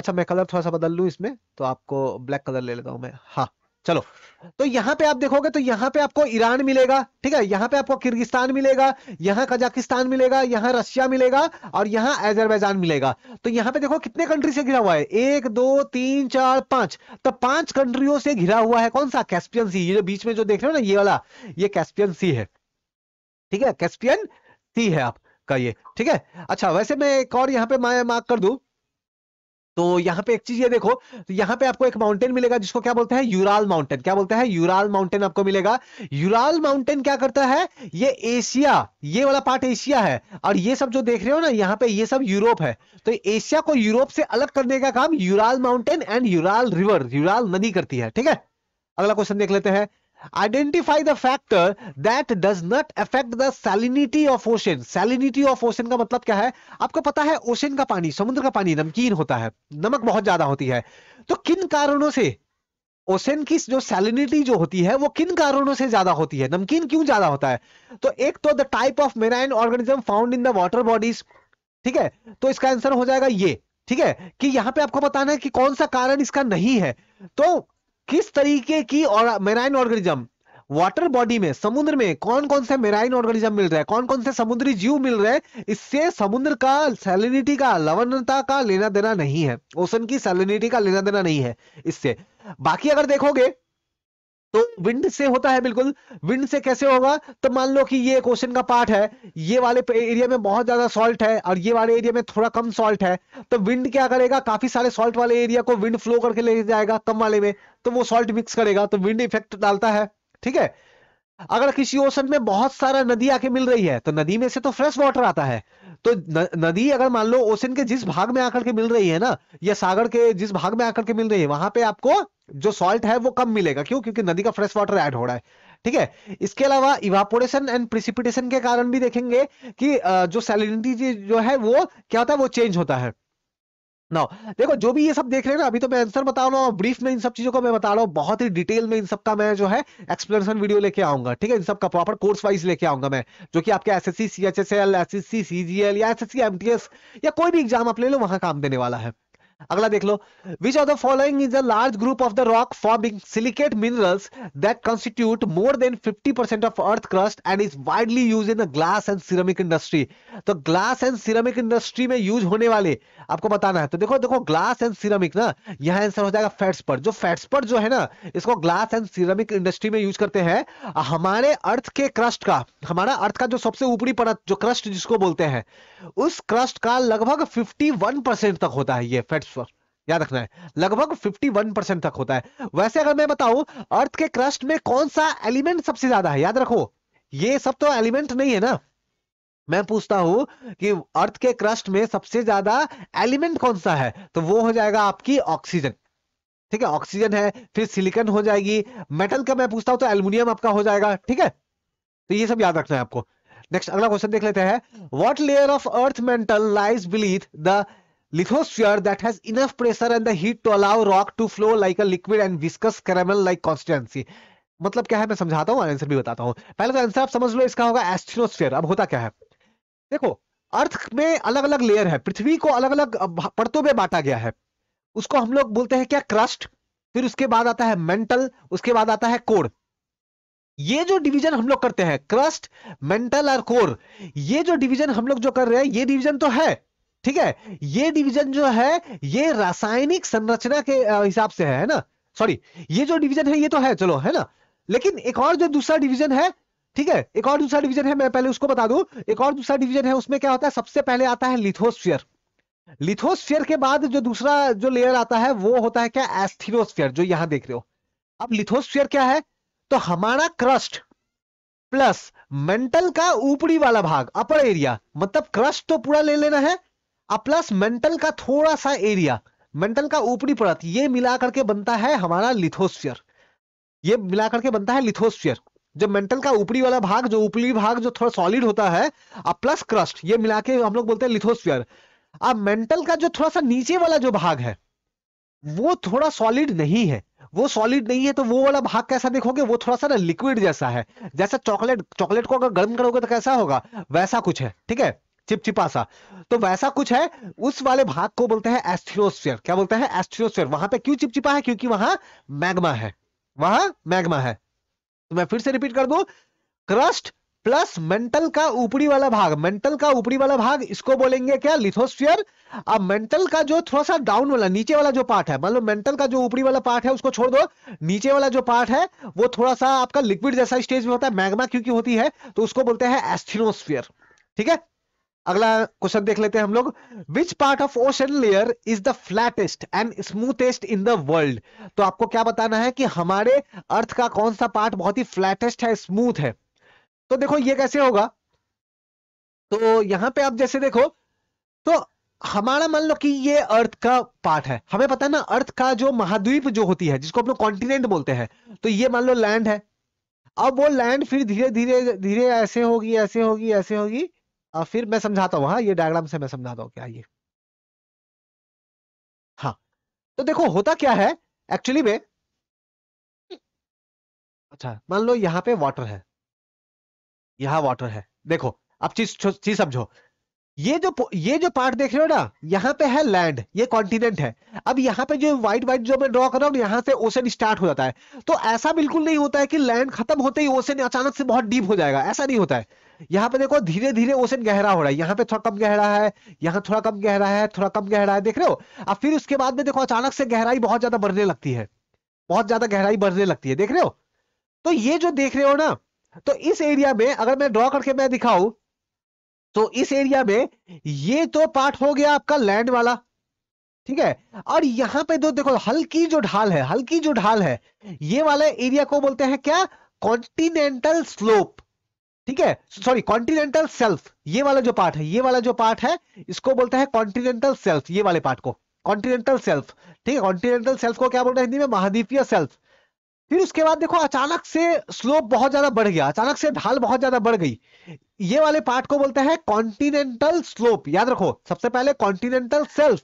अच्छा मैं कलर थोड़ा सा बदल लू इसमें तो आपको ब्लैक कलर ले लेता हूं मैं हाँ चलो तो यहां पे आप देखोगे तो यहां पे आपको ईरान मिलेगा ठीक है यहां पे आपको किर्गिस्तान मिलेगा यहां कजाकिस्तान मिलेगा यहां रशिया मिलेगा और यहां अजरबैजान मिलेगा तो यहां पे देखो कितने कंट्री से घिरा हुआ है एक दो तीन चार पांच तो पांच कंट्रियों से घिरा हुआ है कौन सा कैस्पियन सी ये बीच में जो देख रहे हो ना ये वाला ये कैस्पियन सी है ठीक है कैस्पियन सी है आपका ये ठीक है अच्छा वैसे मैं एक और यहाँ पे माया मार्क कर दू तो यहाँ पे एक चीज ये देखो तो यहाँ पे आपको एक माउंटेन मिलेगा जिसको क्या बोलते हैं यूराल माउंटेन क्या बोलते हैं यूराल माउंटेन आपको मिलेगा यूराल माउंटेन क्या करता है ये एशिया ये वाला पार्ट एशिया है और ये सब जो देख रहे हो ना यहाँ पे ये सब यूरोप है तो एशिया को यूरोप से अलग करने का काम Ural mountain and Ural river Ural नदी करती है ठीक है अगला क्वेश्चन देख लेते हैं identify the factor that does not affect the salinity of ocean salinity of ocean का मतलब क्या है आपको पता है ocean का पानी समुद्र का पानी नमकीन होता है नमक बहुत ज्यादा होती है तो किन कारणों से ओशन की जो सैलिनिटी जो होती है वो किन कारणों से ज्यादा होती है नमकीन क्यों ज्यादा होता है तो एक तो the type of marine organism found in the water bodies ठीक है तो इसका आंसर हो जाएगा ये ठीक है कि यहाँ पे आपको बताना है कि कौन सा कारण इसका नहीं है तो किस तरीके की और मेराइन ऑर्गेनिज्म वाटर बॉडी में समुद्र में कौन कौन से मेराइन ऑर्गेनिज्म मिल रहे हैं कौन कौन से समुद्री जीव मिल रहे हैं इससे समुद्र का सैलिनिटी का लवणता का लेना देना नहीं है ओसन की सैलिनिटी का लेना देना नहीं है इससे बाकी अगर देखोगे तो विंड से होता है बिल्कुल विंड से कैसे होगा तो मान लो कि ये क्वेश्चन का पार्ट है ये वाले एरिया में बहुत ज्यादा सॉल्ट है और ये वाले एरिया में थोड़ा कम सॉल्ट है तो विंड क्या करेगा काफी सारे सॉल्ट वाले एरिया को विंड फ्लो करके ले जाएगा कम वाले में तो वो सॉल्ट मिक्स करेगा तो विंड इफेक्ट डालता है ठीक है अगर किसी ओशन में बहुत सारा नदी आके मिल रही है तो नदी में से तो फ्रेश वाटर आता है तो न, नदी अगर मान लो ओशन के जिस भाग में आकर के मिल रही है ना या सागर के जिस भाग में आकर के मिल रही है वहां पे आपको जो सॉल्ट है वो कम मिलेगा क्यों क्योंकि नदी का फ्रेश वाटर ऐड हो रहा है ठीक है इसके अलावा इवापोरेशन एंड प्रिसिपिटेशन के कारण भी देखेंगे कि जो सैलिनिटी जो है वो क्या होता है वो चेंज होता है नाउ देखो जो भी ये सब देख रहे हैं ना अभी तो मैं आंसर बता रहा हूँ ब्रीफ में इन सब चीजों को मैं बता रहा हूँ बहुत ही डिटेल में इन सब का मैं जो है एक्सप्लेनेशन वीडियो लेके आऊंगा ठीक है इन सब का प्रॉपर कोर्स वाइज लेके आऊंगा मैं जो कि आपके S S C C H S L S S C C G L या S S C M T S या कोई भी एग्जाम आप ले लो वहां काम देने वाला है अगला देख लो which of the following is a large group of the rock forming silicate minerals that constitute more than 50% of earth crust and is widely use in the glass and ceramic industry तो glass and ceramic industry में use होने वाले आपको बताना है तो देखो देखो ग्लास एंड सिरेमिक ना यहां आंसर हो जाएगा फैट्स पर जो फैट्स पर जो है ना इसको ग्लास एंड सिरेमिक इंडस्ट्री में यूज करते हैं हमारे अर्थ के क्रस्ट का हमारा अर्थ का जो सबसे ऊपरी परत जो क्रस्ट जिसको बोलते हैं उस क्रस्ट का लगभग 51% तक होता है ये फैट्स विश्व याद रखना है लगभग 51 परसेंट तक होता है वैसे अगर मैं बताऊं अर्थ के क्रस्ट में कौन सा एलिमेंट सबसे ज्यादा है याद रखो ये सब तो एलिमेंट नहीं है ना मैं पूछता हूं कि अर्थ के क्रस्ट में सबसे ज्यादा एलिमेंट कौन सा है तो वो हो जाएगा आपकी ऑक्सीजन ठीक है ऑक्सीजन है फिर सिलिकन हो जाएगी मेटल का मैं पूछता हूं तो एल्यूमिनियम आपका हो जाएगा ठीक है तो ये सब याद रखना है आपको नेक्स्ट अगला क्वेश्चन देख लेते हैं what layer of earth mantle lies beneath the lithosphere that has enough pressure and the heat to allow rock to flow like a liquid and viscous caramel like consistency मतलब क्या है मैं समझाता हूँ आंसर भी बताता हूँ पहले तो आंसर आप समझ लो इसका होगा एस्ट्रोस्फेयर अब होता क्या है देखो अर्थ में अलग अलग लेयर है पृथ्वी को अलग अलग परतों में बांटा गया है उसको हम लोग बोलते हैं क्या क्रस्ट फिर उसके बाद आता है मेंटल उसके बाद आता है कोर ये जो डिवीजन हम लोग करते हैं क्रस्ट मेंटल और कोर ये जो डिवीजन हम लोग जो कर रहे हैं ये डिवीजन तो है ठीक है ये डिवीजन जो है ये रासायनिक संरचना के हिसाब से है, है ना सॉरी ये जो डिवीजन है ये तो है चलो है ना लेकिन एक और जो दूसरा डिवीजन है ठीक है एक और दूसरा डिवीजन है मैं पहले उसको बता दू एक और दूसरा डिवीजन है उसमें क्या होता है सबसे पहले आता है लिथोस्फियर लिथोस्फियर के बाद जो दूसरा जो लेयर आता है वो होता है क्या एस्थिरोस्फियर जो यहां देख रहे हो अब लिथोस्फियर क्या है तो हमारा क्रस्ट प्लस मेंटल का ऊपरी वाला भाग अपर एरिया मतलब क्रस्ट तो पूरा ले लेना है प्लस मेंटल का थोड़ा सा एरिया मेंटल का ऊपरी परत ये मिला करके बनता है हमारा लिथोस्फियर ये मिला करके बनता है लिथोस्फियर जो मेंटल का ऊपरी वाला भाग जो ऊपरी भाग जो थोड़ा सॉलिड होता है अब प्लस क्रस्ट ये मिला के हम लोग बोलते हैं लिथोस्फियर अब मेंटल का जो थोड़ा सा नीचे वाला जो भाग है वो थोड़ा सॉलिड नहीं है वो सॉलिड नहीं है तो वो वाला भाग कैसा देखोगे वो थोड़ा सा ना लिक्विड जैसा है जैसा चॉकलेट चॉकलेट को अगर गर्म करोगे तो कैसा होगा वैसा कुछ है ठीक है चिपचिपा सा तो वैसा कुछ है उस वाले भाग को बोलते हैं एस्थियोस्फीयर क्या बोलते हैं एस्थियोस्फीयर वहां पे क्यों चिपचिपा है क्योंकि वहां मैग्मा है वहां मैग्मा है तो मैं फिर से रिपीट कर दू क्रस्ट प्लस मेंटल का ऊपरी वाला भाग मेंटल का ऊपरी वाला भाग इसको बोलेंगे क्या लिथोस्फीयर अब मेंटल का जो थोड़ा सा डाउन वाला नीचे वाला जो पार्ट है मतलब मेंटल का जो ऊपरी वाला पार्ट है उसको छोड़ दो नीचे वाला जो पार्ट है वो थोड़ा सा आपका लिक्विड जैसा स्टेज में होता है मैग्मा क्योंकि होती है तो उसको बोलते हैं एस्थिनोस्फियर ठीक है अगला क्वेश्चन देख लेते हैं हम लोग which part of ocean layer is the flattest and smoothest in the world तो आपको क्या बताना है कि हमारे अर्थ का कौन सा पार्ट बहुत ही फ्लैटेस्ट है स्मूथ है तो देखो ये कैसे होगा तो यहां पे आप जैसे देखो तो हमारा मान लो कि ये अर्थ का पार्ट है हमें पता है ना अर्थ का जो महाद्वीप जो होती है जिसको हम लोग कॉन्टिनेंट बोलते हैं तो ये मान लो लैंड है अब वो लैंड फिर धीरे धीरे धीरे ऐसे होगी ऐसे होगी ऐसे होगी आ, फिर मैं समझाता हूँ हाँ ये डायग्राम से मैं समझाता हूँ क्या ये हाँ तो देखो होता क्या है एक्चुअली में अच्छा मान लो यहाँ पे वाटर है यहाँ वाटर है देखो अब चीज चीज समझो ये जो ये जो पार्ट देख रहे हो ना यहाँ पे है लैंड ये कॉन्टिनेंट है अब यहाँ पे जो व्हाइट व्हाइट जो मैं ड्रॉ कर रहा हूँ यहाँ से ओशन स्टार्ट हो जाता है तो ऐसा बिल्कुल नहीं होता है कि लैंड खत्म होते ही ओशन अचानक से बहुत डीप हो जाएगा ऐसा नहीं होता है यहाँ पे देखो धीरे धीरे ओशन गहरा हो रहा है यहाँ पे थोड़ा कम गहरा है यहाँ थोड़ा कम गहरा है थोड़ा कम गहरा है देख रहे हो अब फिर उसके बाद में देखो अचानक से गहराई बहुत ज्यादा बढ़ने लगती है बहुत ज्यादा गहराई बढ़ने लगती है देख रहे हो तो ये जो देख रहे हो ना तो इस एरिया में अगर मैं ड्रॉ करके मैं दिखाऊं तो इस एरिया में ये तो पार्ट हो गया आपका लैंड वाला ठीक है और यहाँ पे दो देखो हल्की जो ढाल है हल्की जो ढाल है ये वाला एरिया को बोलते हैं क्या कॉन्टिनेंटल स्लोप ठीक है सॉरी कॉन्टिनेंटल सेल्फ ये वाला जो पार्ट है ये वाला जो पार्ट है इसको बोलता है कॉन्टिनेंटल सेल्फ ये वाले पार्ट को कॉन्टिनेंटल सेल्फ ठीक है कॉन्टिनेंटल सेल्फ को क्या बोलते हैं हिंदी में महाद्वीपीय सेल्फ फिर उसके बाद देखो अचानक से स्लोप बहुत ज्यादा बढ़ गया अचानक से ढाल बहुत ज्यादा बढ़ गई ये वाले पार्ट को बोलते हैं कॉन्टिनेंटल स्लोप याद रखो सबसे पहले कॉन्टिनेंटल सेल्फ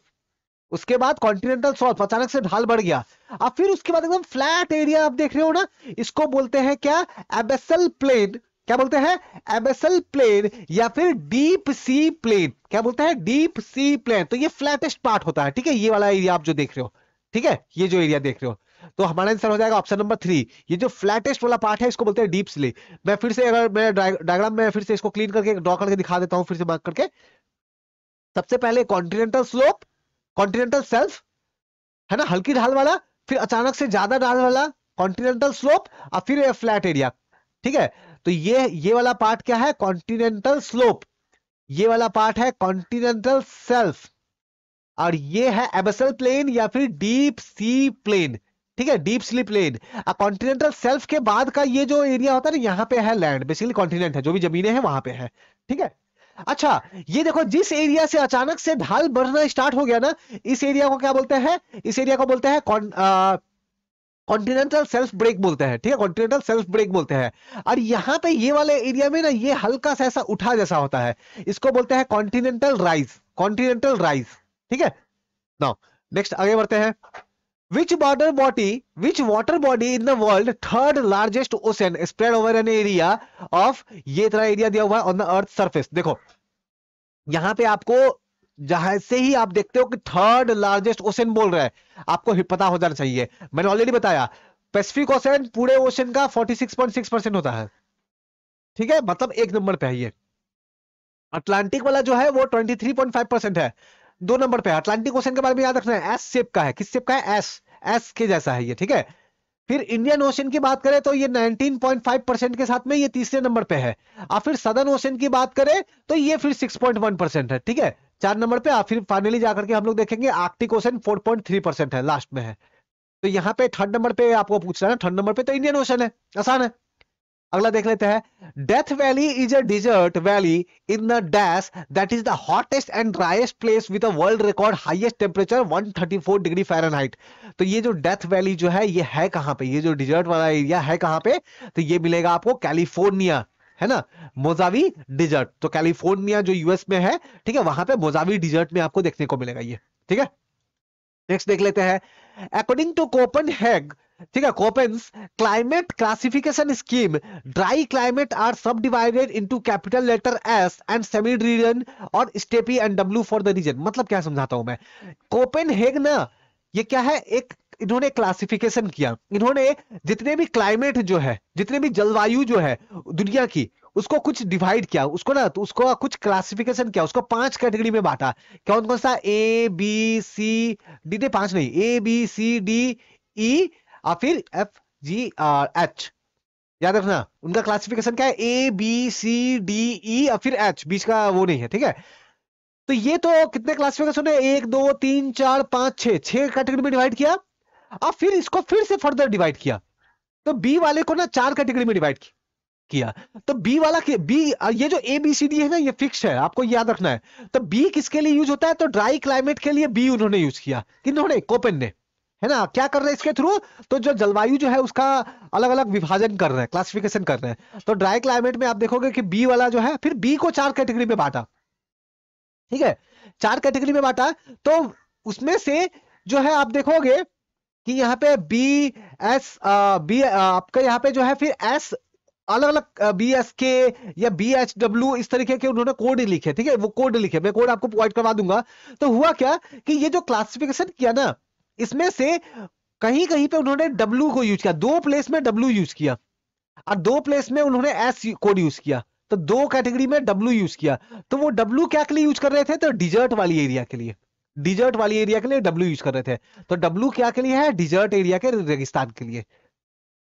उसके बाद कॉन्टिनेंटल सॉल्फ अचानक से ढाल बढ़ गया अब फिर उसके बाद एकदम फ्लैट एरिया आप देख रहे हो ना इसको बोलते हैं क्या एबेसल प्लेन क्या बोलते हैं एबेसल प्लेन या फिर डीप सी प्लेन क्या बोलते हैं डीप सी प्लेन तो ये फ्लैटेस्ट पार्ट होता है ठीक है ये वाला एरिया आप जो देख रहे हो ठीक है ये जो एरिया देख रहे हो तो हमारा आंसर हो जाएगा ऑप्शन नंबर थ्री ये जो फ्लैटेस्ट वाला पार्ट है इसको बोलते हैं डीप सी मैं फिर से अगर मैं डायग्राम में फिर से इसको क्लीन करके ड्रॉ करके दिखा देता हूं फिर से मार्क करके सबसे पहले कॉन्टिनेंटल स्लोप कॉन्टिनेंटल सेल्फ है ना हल्की ढाल वाला फिर अचानक से ज्यादा ढाल वाला कॉन्टिनेंटल स्लोप और फिर फ्लैट एरिया ठीक है तो ये ये वाला पार्ट क्या है कॉन्टिनेंटल स्लोप ये वाला पार्ट है कॉन्टिनेंटल सेल्फ और ये है एबसल प्लेन या फिर डीप सी प्लेन ठीक है deep sea plain continental shelf के बाद का ये जो एरिया होता है ना यहाँ पे है लैंड बेसिकली कॉन्टिनेंट है जो भी जमीने हैं वहां पे है ठीक है अच्छा ये देखो जिस एरिया से अचानक से ढाल बढ़ना स्टार्ट हो गया ना इस एरिया को क्या बोलते हैं इस एरिया को बोलते हैं कॉन्टिनेंटल सेल्फ ब्रेक बोलते हैं ठीक है कॉन्टिनेंटल सेल्फ ब्रेक बोलते हैं और यहाँ पे ये वाले एरिया में ना ये हल्का सा ऐसा उठा जैसा होता है इसको बोलते हैं कॉन्टिनेंटल राइज कॉन्टिनेंटल राइज ठीक है नाउ नेक्स्ट आगे बढ़ते हैं Which water body, which water body in the world third largest ocean spread over an area of ये तरह एरिया दिया हुआ है on the earth surface. देखो यहाँ पे आपको जहां से ही आप देखते हो कि थर्ड लार्जेस्ट ओशन बोल रहा है आपको पता हो जाना चाहिए मैंने ऑलरेडी बताया पैसिफिक ओशन पूरे ओशन का 46.6 परसेंट होता है ठीक है मतलब एक नंबर पे है ये अटलांटिक वाला जो है वो 23.5 परसेंट है दो नंबर पे अटलांटिक ओशन के बारे में याद रखना है एस सेप का है किस सेप का है एस एस के जैसा है ये ठीक है फिर इंडियन ओशन की बात करें तो ये 19.5 परसेंट के साथ में ये तीसरे नंबर पे है और फिर सदर्न ओशन की बात करें तो ये फिर 6.1 परसेंट है ठीक है चार नंबर पे फिर फाइनली जाकर के हम लोग देखेंगे आर्टिक ओशन फोर है लास्ट में है तो यहाँ पे थर्ड नंबर पे आपको पूछ रहा है थर्ड नंबर पे तो इंडियन ओशन है आसान है अगला देख लेते हैं death valley is a desert valley in the dash that is the hottest and driest place with a world record highest temperature 134 degree Fahrenheit तो ये जो डेथ वैली जो है ये है कहाँ पे ये जो डिजर्ट वाला एरिया है कहाँ पे तो ये मिलेगा आपको कैलिफोर्निया है ना मोजावी डिजर्ट तो कैलिफोर्निया जो यूएस में है ठीक है वहां पे मोजावी डिजर्ट में आपको देखने को मिलेगा ये ठीक है नेक्स्ट देख लेते हैं अकॉर्डिंग टू कोपन हैग ठीक है Koppen's climate classification scheme dry climate are subdivided into capital letter S and semi region और steppe and W for the region मतलब क्या समझाता हूं मैं कोपेन हेग ना ये क्या है एक इन्होंने क्लासिफिकेशन किया इन्होंने जितने भी क्लाइमेट जो है जितने भी जलवायु जो है दुनिया की उसको कुछ डिवाइड किया उसको ना तो उसको कुछ क्लासिफिकेशन किया उसको पांच कैटेगरी में बांटा कौन कौन सा ए बी सी डी ने पांच नहीं A B C D E और फिर एफ जी आर एच याद रखना उनका क्लासिफिकेशन क्या है A B C D E और फिर एच बीच का वो नहीं है ठीक है तो ये तो कितने क्लासिफिकेशन है एक दो तीन चार पांच छह छह कैटेगरी में डिवाइड किया अब फिर इसको फिर से फर्दर डिवाइड किया तो बी वाले को ना चार कैटेगरी में डिवाइड किया तो बी वाला बी ये जो ए बी सी डी है ना ये फिक्स है आपको याद रखना है तो बी किसके लिए यूज होता है तो ड्राई क्लाइमेट के लिए बी उन्होंने यूज किया किन्होंने कोपेन ने है ना क्या कर रहे हैं इसके थ्रू तो जो जलवायु जो है उसका अलग अलग विभाजन कर रहे हैं क्लासिफिकेशन कर रहे हैं तो ड्राई क्लाइमेट में आप देखोगे कि बी वाला जो है फिर बी को चार कैटेगरी में बांटा ठीक है चार कैटेगरी में बांटा तो उसमें से जो है आप देखोगे कि यहाँ पे बी एस बी आपका यहाँ पे जो है फिर एस अलग अलग बी एस के या बी एच डब्ल्यू इस तरीके के उन्होंने कोड लिखे ठीक है वो कोड लिखे मैं कोड आपको प्रोवाइड करवा दूंगा तो हुआ क्या कि ये जो क्लासिफिकेशन किया ना इसमें से कहीं कहीं पे उन्होंने डब्ल्यू को यूज किया दो प्लेस में डब्ल्यू यूज किया और दो प्लेस में उन्होंने एस कोड यूज किया तो दो कैटेगरी में डब्ल्यू यूज किया तो वो डब्ल्यू क्या के लिए यूज कर रहे थे तो डिजर्ट वाली एरिया के लिए डिजर्ट वाली एरिया के लिए डब्ल्यू यूज कर रहे थे तो डब्ल्यू क्या के लिए है डिजर्ट एरिया के रेगिस्तान के लिए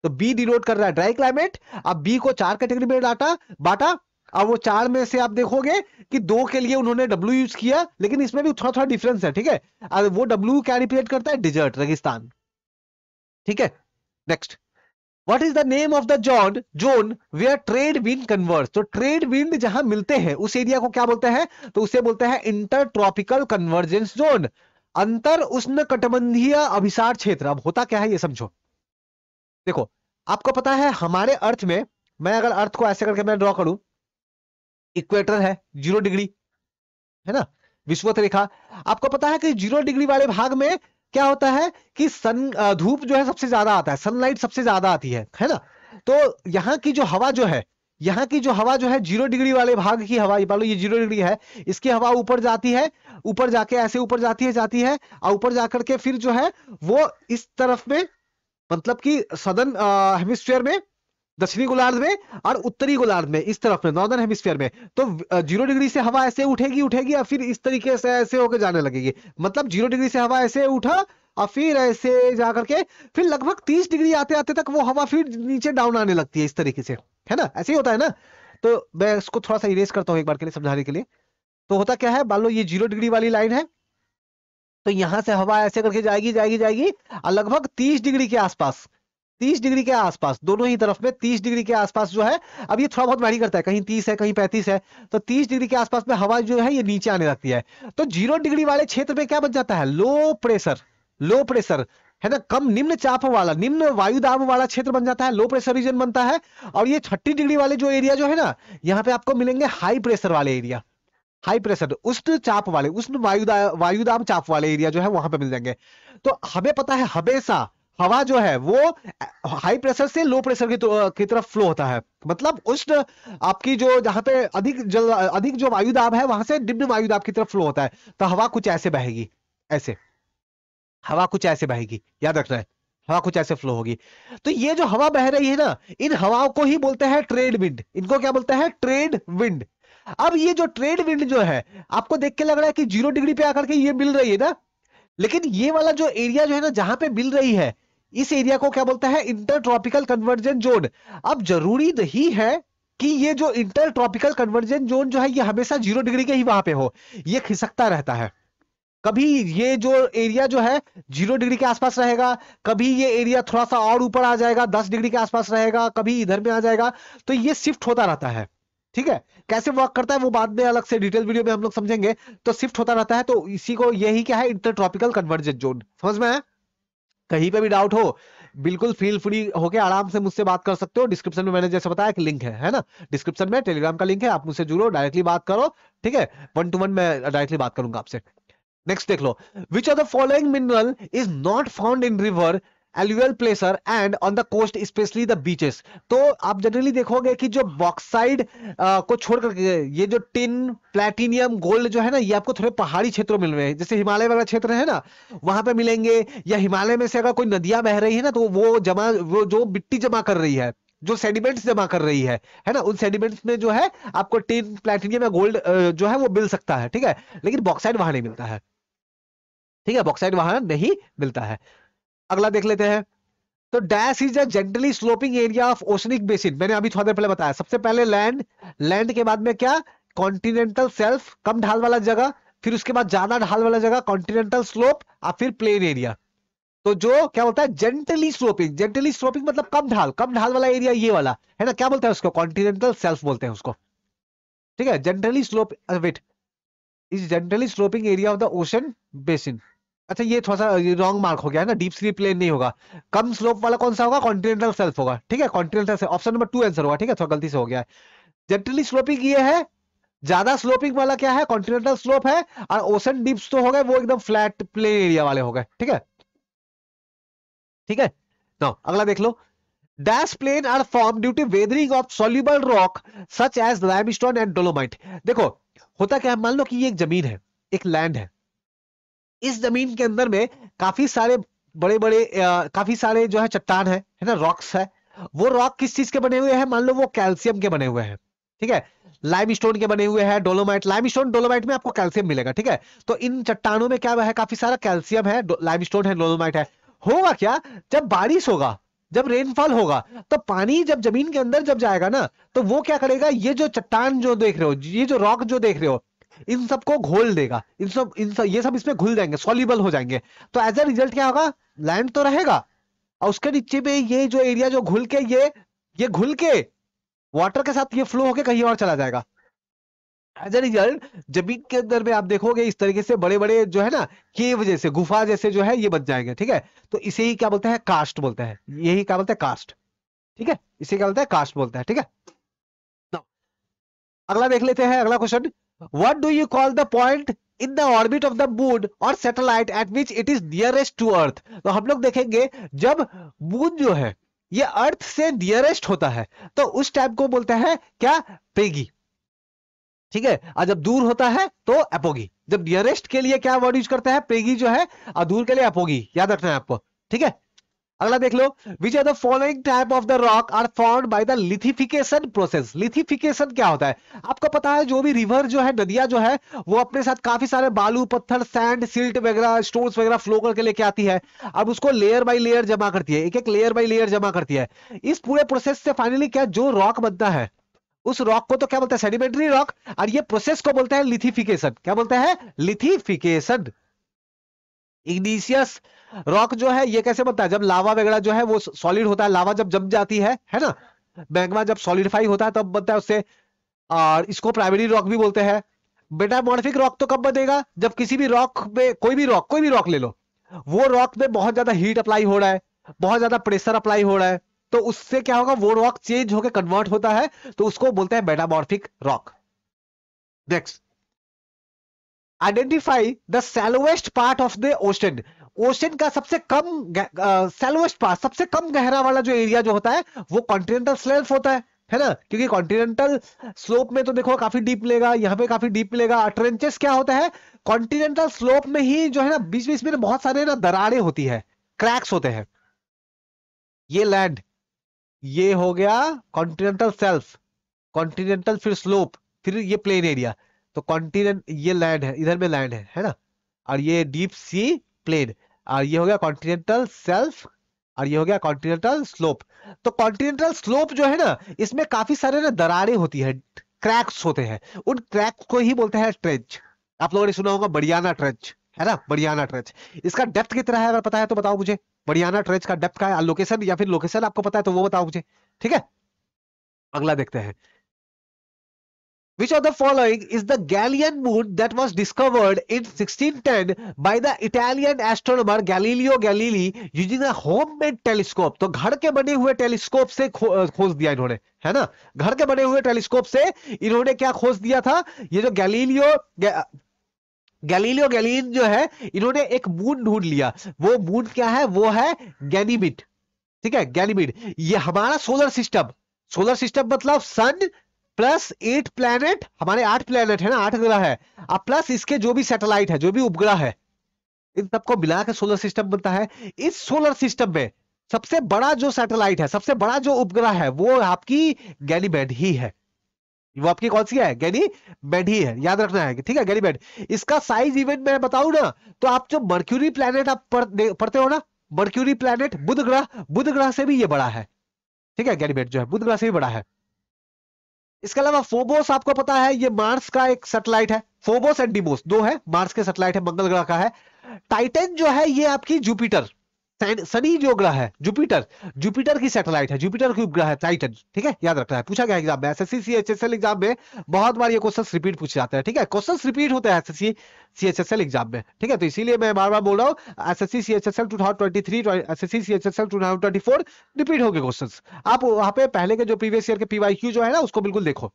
तो बी डिनोट कर रहा है ड्राई क्लाइमेट अब बी को चार कैटेगरी में डाटा बांटा अब वो चार में से आप देखोगे कि दो के लिए उन्होंने डब्ल्यू यूज किया लेकिन इसमें भी थोड़ा थोड़ा डिफरेंस है ठीक है वो डब्ल्यू क्या रिप्रेजेंट करता है डिजर्ट रेगिस्तान ठीक है next what is the name of the zone zone are trade wind converse तो ट्रेड विंड जहां मिलते हैं उस एरिया को क्या बोलते हैं तो उसे बोलते हैं इंटर ट्रॉपिकल कन्वर्जेंस जोन अंतर उष्ण कटबंधीय अभिसार क्षेत्र अब होता क्या है ये समझो देखो आपको पता है हमारे अर्थ में मैं अगर अर्थ को ऐसे करके मैं ड्रॉ करूं इक्वेटर है जीरो डिग्री है ना विश्वत रेखा आपको पता है कि जीरो डिग्री वाले भाग में क्या होता है कि सन धूप जो है सबसे ज्यादा आता है सनलाइट सबसे ज्यादा आती है है ना तो यहाँ की जो हवा जो है यहाँ की जो हवा जो है जीरो डिग्री वाले भाग की हवा ये लो ये जीरो डिग्री है इसकी हवा ऊपर जाती है ऊपर जाके ऐसे ऊपर जाती है जाती है और ऊपर जाकर के फिर जो है वो इस तरफ में मतलब कि सदन हेमिस्फेयर में दक्षिणी गोलार्ध में और उत्तरी गोलार्ध में इस तरफ में नॉर्दर्न हेमिस्फीयर में तो जीरो डिग्री से हवा ऐसे उठेगी उठेगी या फिर इस तरीके से ऐसे होकर जाने लगेगी मतलब जीरो डिग्री से हवा ऐसे उठा और फिर ऐसे जा करके फिर लगभग तीस डिग्री आते आते तक वो हवा फिर नीचे डाउन आने लगती है इस तरीके से है ना ऐसे ही होता है ना तो मैं इसको थोड़ा सा इरेज करता हूँ एक बार के लिए समझाने के लिए तो होता क्या है बालो ये जीरो डिग्री वाली लाइन है तो यहां से हवा ऐसे करके जाएगी जाएगी जाएगी और लगभग तीस डिग्री के आसपास 30 डिग्री के आसपास दोनों ही तरफ में 30 डिग्री के आसपास जो है अब ये थोड़ा बहुत वैरी करता है कहीं 30 है कहीं 35 है तो 30 डिग्री के आसपास में हवा जो है ये नीचे आने लगती है तो जीरो डिग्री वाले क्षेत्र में क्या बन जाता है लो प्रेशर लो प्रेशर है ना कम निम्न चाप वाला निम्न वायु दाब वाला क्षेत्र बन जाता है लो प्रेशर रीजन बनता है और ये छठी डिग्री वाले जो एरिया जो है ना यहाँ पे आपको मिलेंगे हाई प्रेशर वाले एरिया हाई प्रेशर उष्ण चाप वाले उष्ण वायुदा वायुदाम चाप वाले एरिया जो है वहां पे मिल जाएंगे तो हमें पता है हमेशा हवा जो है वो हाई प्रेशर से लो प्रेशर की, तो, की तरफ फ्लो होता है मतलब उष्ण आपकी जो जहां पे अधिक जल अधिक जो वायु दाब है वहां से निम्न वायु दाब की तरफ फ्लो होता है तो हवा कुछ ऐसे बहेगी ऐसे हवा कुछ ऐसे बहेगी याद रखना है हवा कुछ ऐसे फ्लो होगी तो ये जो हवा बह रही है ना इन हवाओं को ही बोलते हैं ट्रेड विंड इनको क्या बोलते हैं ट्रेड विंड अब ये जो ट्रेड विंड जो है आपको देख के लग रहा है कि जीरो डिग्री पे आकर के ये मिल रही है ना लेकिन ये वाला जो एरिया जो है ना जहां पे मिल रही है इस एरिया को क्या बोलता है इंटर ट्रॉपिकल कन्वर्जन जोन अब जरूरी नहीं तो है कि ये जो इंटर ट्रॉपिकल कन्वर्जन जोन जो है ये हमेशा जीरो डिग्री के ही वहां पे हो ये खिसकता रहता है कभी ये जो एरिया जो है जीरो डिग्री के आसपास रहेगा कभी ये एरिया थोड़ा सा और ऊपर आ जाएगा दस डिग्री के आसपास रहेगा कभी इधर में आ जाएगा तो ये शिफ्ट होता रहता है ठीक है कैसे वर्क करता है वो बाद में अलग से डिटेल वीडियो में हम लोग समझेंगे तो शिफ्ट होता रहता है तो इसी को यही क्या है इंटर ट्रॉपिकल कन्वर्जेंट जोन समझ में है कहीं पे भी डाउट हो बिल्कुल फील फ्री होके आराम से मुझसे बात कर सकते हो डिस्क्रिप्शन में मैंने जैसे बताया कि लिंक है है ना डिस्क्रिप्शन में टेलीग्राम का लिंक है आप मुझसे जुड़ो डायरेक्टली बात करो ठीक है वन टू वन मैं डायरेक्टली बात करूंगा आपसे नेक्स्ट देख लो which are the following mineral is not found in river alluvial placer and on the coast specially the beaches तो आप जनरली देखोगे कि जो बॉक्साइड को छोड़कर ये जो टिन प्लेटिनियम गोल्ड जो है ना ये आपको थोड़े पहाड़ी क्षेत्रों मिल रहे हैं जैसे हिमालय वगैरह क्षेत्र है ना वहां पे मिलेंगे या हिमालय में से अगर कोई नदियां बह रही है ना तो वो जमा वो जो मिट्टी जमा कर रही है जो सेडिमेंट्स जमा कर रही है है ना उन सेडिमेंट्स में जो है आपको टिन प्लेटिनियम या गोल्ड जो है वो मिल सकता है ठीक है लेकिन बॉक्साइड वहां नहीं मिलता है ठीक है बॉक्साइड वहां नहीं मिलता है अगला देख लेते हैं तो dash is a gently sloping area of oceanic basin मैंने अभी थोड़ा देर पहले बताया सबसे पहले लैंड लैंड के बाद में क्या कॉन्टिनेंटल सेल्फ कम ढाल वाला जगह फिर उसके बाद ज्यादा ढाल वाला जगह कॉन्टिनेंटल स्लोप और फिर प्लेन एरिया तो जो क्या बोलता है जेंटली स्लोपिंग जेंटली स्लोपिंग मतलब कम ढाल कम ढाल वाला एरिया ये वाला है ना क्या बोलते हैं उसको कॉन्टिनेंटल सेल्फ बोलते हैं उसको ठीक है gently slope wait is gently sloping area of the ocean basin अच्छा ये थोड़ा सा रॉन्ग मार्क हो गया है ना डीप स्लीप प्लेन नहीं होगा कम स्लोप वाला कौन सा होगा कॉन्टिनेंटल सेल्फ होगा ठीक है continental shelf option number two answer होगा ठीक है थोड़ा गलती से हो गया है जनरली स्लोपिंग ये है ज्यादा स्लोपिंग वाला क्या है कॉन्टिनेंटल स्लोप है और ओशन डीप्स तो हो गए वो एकदम फ्लैट प्लेन एरिया वाले हो गए ठीक है ठीक है नो अगला देख लो dash plain are form due to weathering of soluble rock such as limestone and dolomite देखो होता क्या है मान लो कि ये एक जमीन है एक लैंड है इस जमीन के अंदर में काफी सारे बड़े बड़े आ, काफी सारे जो है चट्टान है है ना रॉक्स है वो रॉक किस चीज के बने हुए हैं मान लो वो कैल्सियम के बने हुए हैं ठीक है लाइम स्टोन के बने हुए हैं डोलोमाइट लाइम स्टोन डोलोमाइट में आपको कैल्सियम मिलेगा ठीक है तो इन चट्टानों में क्या है काफी सारा कैल्सियम है लाइम स्टोन है डोलोमाइट है होगा क्या जब बारिश होगा जब रेनफॉल होगा तो पानी जब जमीन के अंदर जब जाएगा ना तो वो क्या करेगा ये जो चट्टान जो देख रहे हो ये जो रॉक जो देख रहे हो इन सबको घोल देगा इन सब इन सब ये सब इसमें घुल जाएंगे सॉलिबल हो जाएंगे तो एज अ रिजल्ट क्या होगा लैंड तो रहेगा और उसके नीचे में ये जो एरिया जो घुल के ये ये घुल के वाटर के साथ ये फ्लो होके कहीं और चला जाएगा एज ए रिजल्ट जमीन के अंदर में आप देखोगे इस तरीके से बड़े बड़े जो है ना केव जैसे गुफा जैसे जो है ये बच जाएंगे ठीक है तो इसे ही क्या बोलते हैं कास्ट बोलते हैं यही क्या बोलते हैं कास्ट ठीक है इसे क्या बोलते हैं कास्ट बोलते हैं ठीक है अगला देख लेते हैं अगला question what do you call the point in the orbit of the moon or satellite at which it is nearest to earth तो हम लोग देखेंगे जब मून जो है ये अर्थ से नियरेस्ट होता है तो उस टाइप को बोलते हैं क्या पेगी ठीक है और जब दूर होता है तो एपोगी जब नियरेस्ट के लिए क्या वर्ड यूज करते हैं पेगी जो है और दूर के लिए एपोगी याद रखना है आपको ठीक है अगला देख लो which are the following type of the rock are form by the lithification process lithification क्या होता है आपको पता है जो भी रिवर जो है नदिया जो है वो अपने साथ काफी सारे बालू पत्थर सैंड सिल्ट वगैरह स्टोन वगैरह फ्लो करके लेके आती है अब उसको लेयर बाई लेयर जमा करती है एक एक लेयर बाई लेयर जमा करती है इस पूरे प्रोसेस से फाइनली क्या जो रॉक बनता है उस रॉक को तो क्या बोलते हैं सेडिमेंट्री रॉक और ये प्रोसेस को बोलते हैं लिथिफिकेशन क्या बोलते हैं लिथिफिकेशन इग्निशियस रॉक जो है ये कैसे बनता है जब लावा वगैरह जो है वो सॉलिड होता है लावा जब जम जाती है है ना मैग्मा जब सॉलिडिफाई होता है तब बनता है उससे और इसको प्राइमरी रॉक भी बोलते हैं बेटा मेटामॉर्फिक रॉक तो कब बनेगा जब किसी भी रॉक में कोई भी रॉक कोई भी रॉक ले लो वो रॉक में बहुत ज्यादा हीट अप्लाई हो रहा है बहुत ज्यादा प्रेशर अप्लाई हो रहा है तो उससे क्या होगा वो रॉक चेंज होकर कन्वर्ट होता है तो उसको बोलते हैं metamorphic rock next identify the shallowest part of the ocean ocean का सबसे कम सेलोवेस्ट पास सबसे कम गहरा वाला जो एरिया जो होता है वो कॉन्टिनेंटल स्लेल्फ होता है है ना क्योंकि कॉन्टिनेंटल स्लोप में तो देखो काफी डीप लेगा यहाँ पे काफी डीप लेगा ट्रेंचेस क्या होता है कॉन्टिनेंटल स्लोप में ही जो है ना बीच बीच में बहुत सारे ना दरारे होती है क्रैक्स होते हैं ये लैंड ये हो गया कॉन्टिनेंटल सेल्फ कॉन्टिनेंटल फिर स्लोप फिर ये प्लेन एरिया तो कॉन्टिनें ये लैंड है इधर में लैंड है है ना और ये डीप सी प्लेन और ये हो गया कॉन्टिनेंटल सेल्फ और ये हो गया कॉन्टिनेंटल स्लोप तो कॉन्टिनेंटल स्लोप जो है ना इसमें काफी सारे ना दरारें होती है क्रैक्स होते हैं उन क्रैक्स को ही बोलते हैं ट्रेंच आप लोगों ने सुना होगा बढ़ियाना ट्रेंच है ना बढ़ियाना ट्रेंच इसका डेप्थ कितना है अगर पता है तो बताओ मुझे बढ़ियाना ट्रेंच का डेप्थ का है लोकेशन या फिर लोकेशन आपको पता है तो वो बताओ मुझे ठीक है अगला देखते हैं Which of the following is the Galilean moon that was discovered in 1610 by the Italian astronomer Galileo Galilei using a homemade telescope? तो घर के बने हुए टेलीस्कोप से खोज दिया इन्होंने है ना घर के बने हुए टेलीस्कोप से इन्होंने क्या खोज दिया था ये जो गैलीलियो गे... गैलीलियो गैलीन जो है इन्होंने एक मून ढूंढ लिया वो मून क्या है वो है गैनीमिड ठीक है गैनीमिड ये हमारा सोलर सिस्टम सोलर सिस्टम मतलब सन प्लस एट प्लैनेट हमारे आठ प्लैनेट है ना आठ ग्रह है अब प्लस इसके जो भी सैटेलाइट है जो भी उपग्रह है इन सबको मिला के सोलर सिस्टम बनता है इस सोलर सिस्टम में सबसे बड़ा जो सैटेलाइट है सबसे बड़ा जो उपग्रह है वो आपकी गैनीमेड ही है वो आपकी कौन सी है गैनी बैंड ही है याद रखना है ठीक है गैनी बैंड इसका साइज इवन मैं बताऊं ना तो आप जो मर्क्यूरी प्लैनेट आप पढ़ते हो ना मर्क्यूरी प्लैनेट बुध ग्रह बुध ग्रह से भी ये बड़ा है ठीक है गैनी बैंड जो है बुध ग्रह से भी बड़ा है इसके अलावा फोबोस आपको पता है ये मार्स का एक सैटेलाइट है फोबोस एंड डिमोस दो है मार्स के सैटेलाइट है मंगल ग्रह का है टाइटन जो है ये आपकी जुपिटर शनि जो ग्रह है जुपिटर जुपिटर की सैटेलाइट है जुपिटर की उपग्रह है टाइटन ठीक है याद रखना है पूछा गया एग्जाम में एस एसएससी सीएचएसएल एग्जाम में बहुत बार ये क्वेश्चन रिपीट पूछे जाते हैं ठीक है क्वेश्चन रिपीट होते हैं एसएससी सीएचएसएल एग्जाम में ठीक है तो इसीलिए मैं बार बार बोल रहा हूँ S C SSC CHSL 2023 SSC CHSL 2024 repeat हो गए क्वेश्चन आप वहां पे पहले के जो प्रीवियस ईयर के पीवाई जो है ना उसको बिल्कुल देखो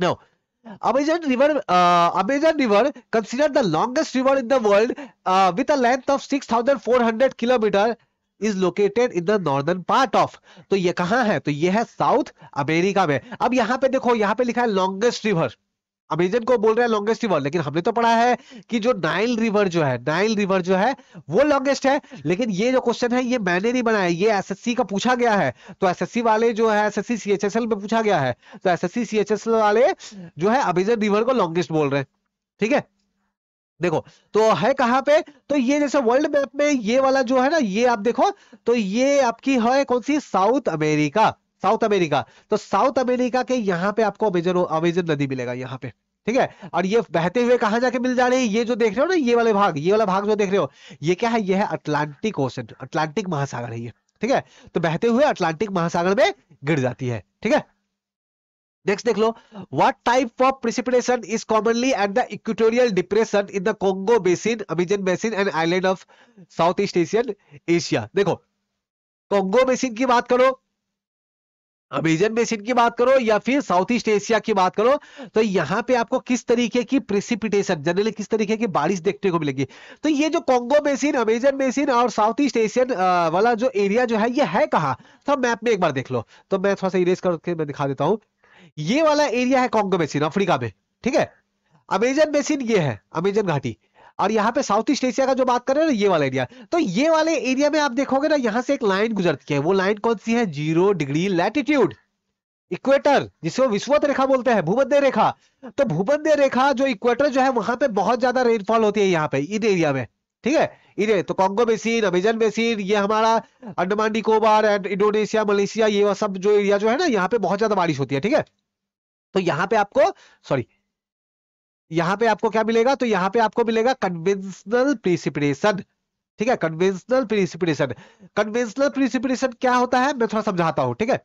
no no. Amazon River, uh, Amazon River, considered the longest river in the world uh, with a length of 6,400 km is located in the northern part of तो ये कहाँ है तो ये है साउथ अमेरिका में अब यहाँ पे देखो यहाँ पे लिखा है लॉन्गेस्ट रिवर अमेजन को बोल रहे हैं लॉन्गेस्ट रिवर लेकिन हमने तो पढ़ा है कि जो नाइल रिवर जो है नाइल रिवर जो है वो लॉन्गेस्ट है लेकिन ये जो क्वेश्चन है ये मैंने नहीं बनाया ये एसएससी का पूछा गया है तो एसएससी वाले जो है एसएससी सीएचएसएल में पूछा गया है तो एसएससी सीएचएसएल वाले जो है अमेजन रिवर को लॉन्गेस्ट बोल रहे हैं ठीक है देखो तो है कहां पे तो ये जैसे वर्ल्ड मैप में ये वाला जो है ना ये आप देखो तो ये आपकी है कौन सी साउथ अमेरिका साउथ अमेरिका तो साउथ अमेरिका के यहाँ पे आपको अमेजन अमेजन नदी मिलेगा यहाँ पे ठीक है और ये बहते हुए कहा जाके मिल जा रहे हैं ये जो देख रहे हो ना ये वाले भाग ये वाला भाग जो देख रहे हो ये क्या है ये है अटलांटिक ओशन अटलांटिक महासागर है ये ठीक है तो बहते हुए अटलांटिक महासागर में गिर जाती है ठीक है नेक्स्ट देख लो what type of precipitation is commonly at the equatorial depression in the Congo basin Amazon basin and island of south east Asian Asia देखो कोंगो बेसिन की बात करो अमेजन बेसिन की बात करो या फिर साउथ ईस्ट एशिया की बात करो तो यहाँ पे आपको किस तरीके की प्रेसिपिटेशन जनरली किस तरीके की बारिश देखने को मिलेगी तो ये जो कॉन्गो बेसिन अमेजन बेसिन और साउथ ईस्ट एशियन वाला जो एरिया जो है ये है कहाँ तो मैप में एक बार देख लो तो मैं थोड़ा सा इरेज करके मैं दिखा देता हूँ ये वाला एरिया है कॉन्गो बेसिन अफ्रीका में ठीक है अमेजन बेसिन ये है अमेजन घाटी और यहाँ पे साउथ ईस्ट एशिया का जो बात करें ना ये वाला एरिया तो ये वाले एरिया में आप देखोगे ना यहाँ से एक लाइन गुजरती है वो लाइन कौन सी है जीरो डिग्री लैटिट्यूड इक्वेटर जिसको विश्वत रेखा बोलते हैं भूमध्य रेखा तो भूमध्य रेखा जो इक्वेटर जो है वहां पे बहुत ज्यादा रेनफॉल होती है यहाँ पे इन एरिया में ठीक है इन तो कॉन्गो बेसिन अमेजन बेसिन ये हमारा Andaman Nicobar and Indonesia Malaysia ये सब जो एरिया जो है ना यहाँ पे बहुत ज्यादा बारिश होती है ठीक है तो यहाँ पे आपको सॉरी यहां पे आपको क्या मिलेगा तो यहाँ पे आपको मिलेगा कन्वेंशनल प्रिसिपिटेशन ठीक है कन्वेंशनल प्रिसिपिटेशन कन्वेंशनल प्रिसिपिटेशन क्या होता है मैं थोड़ा समझाता हूँ ठीक है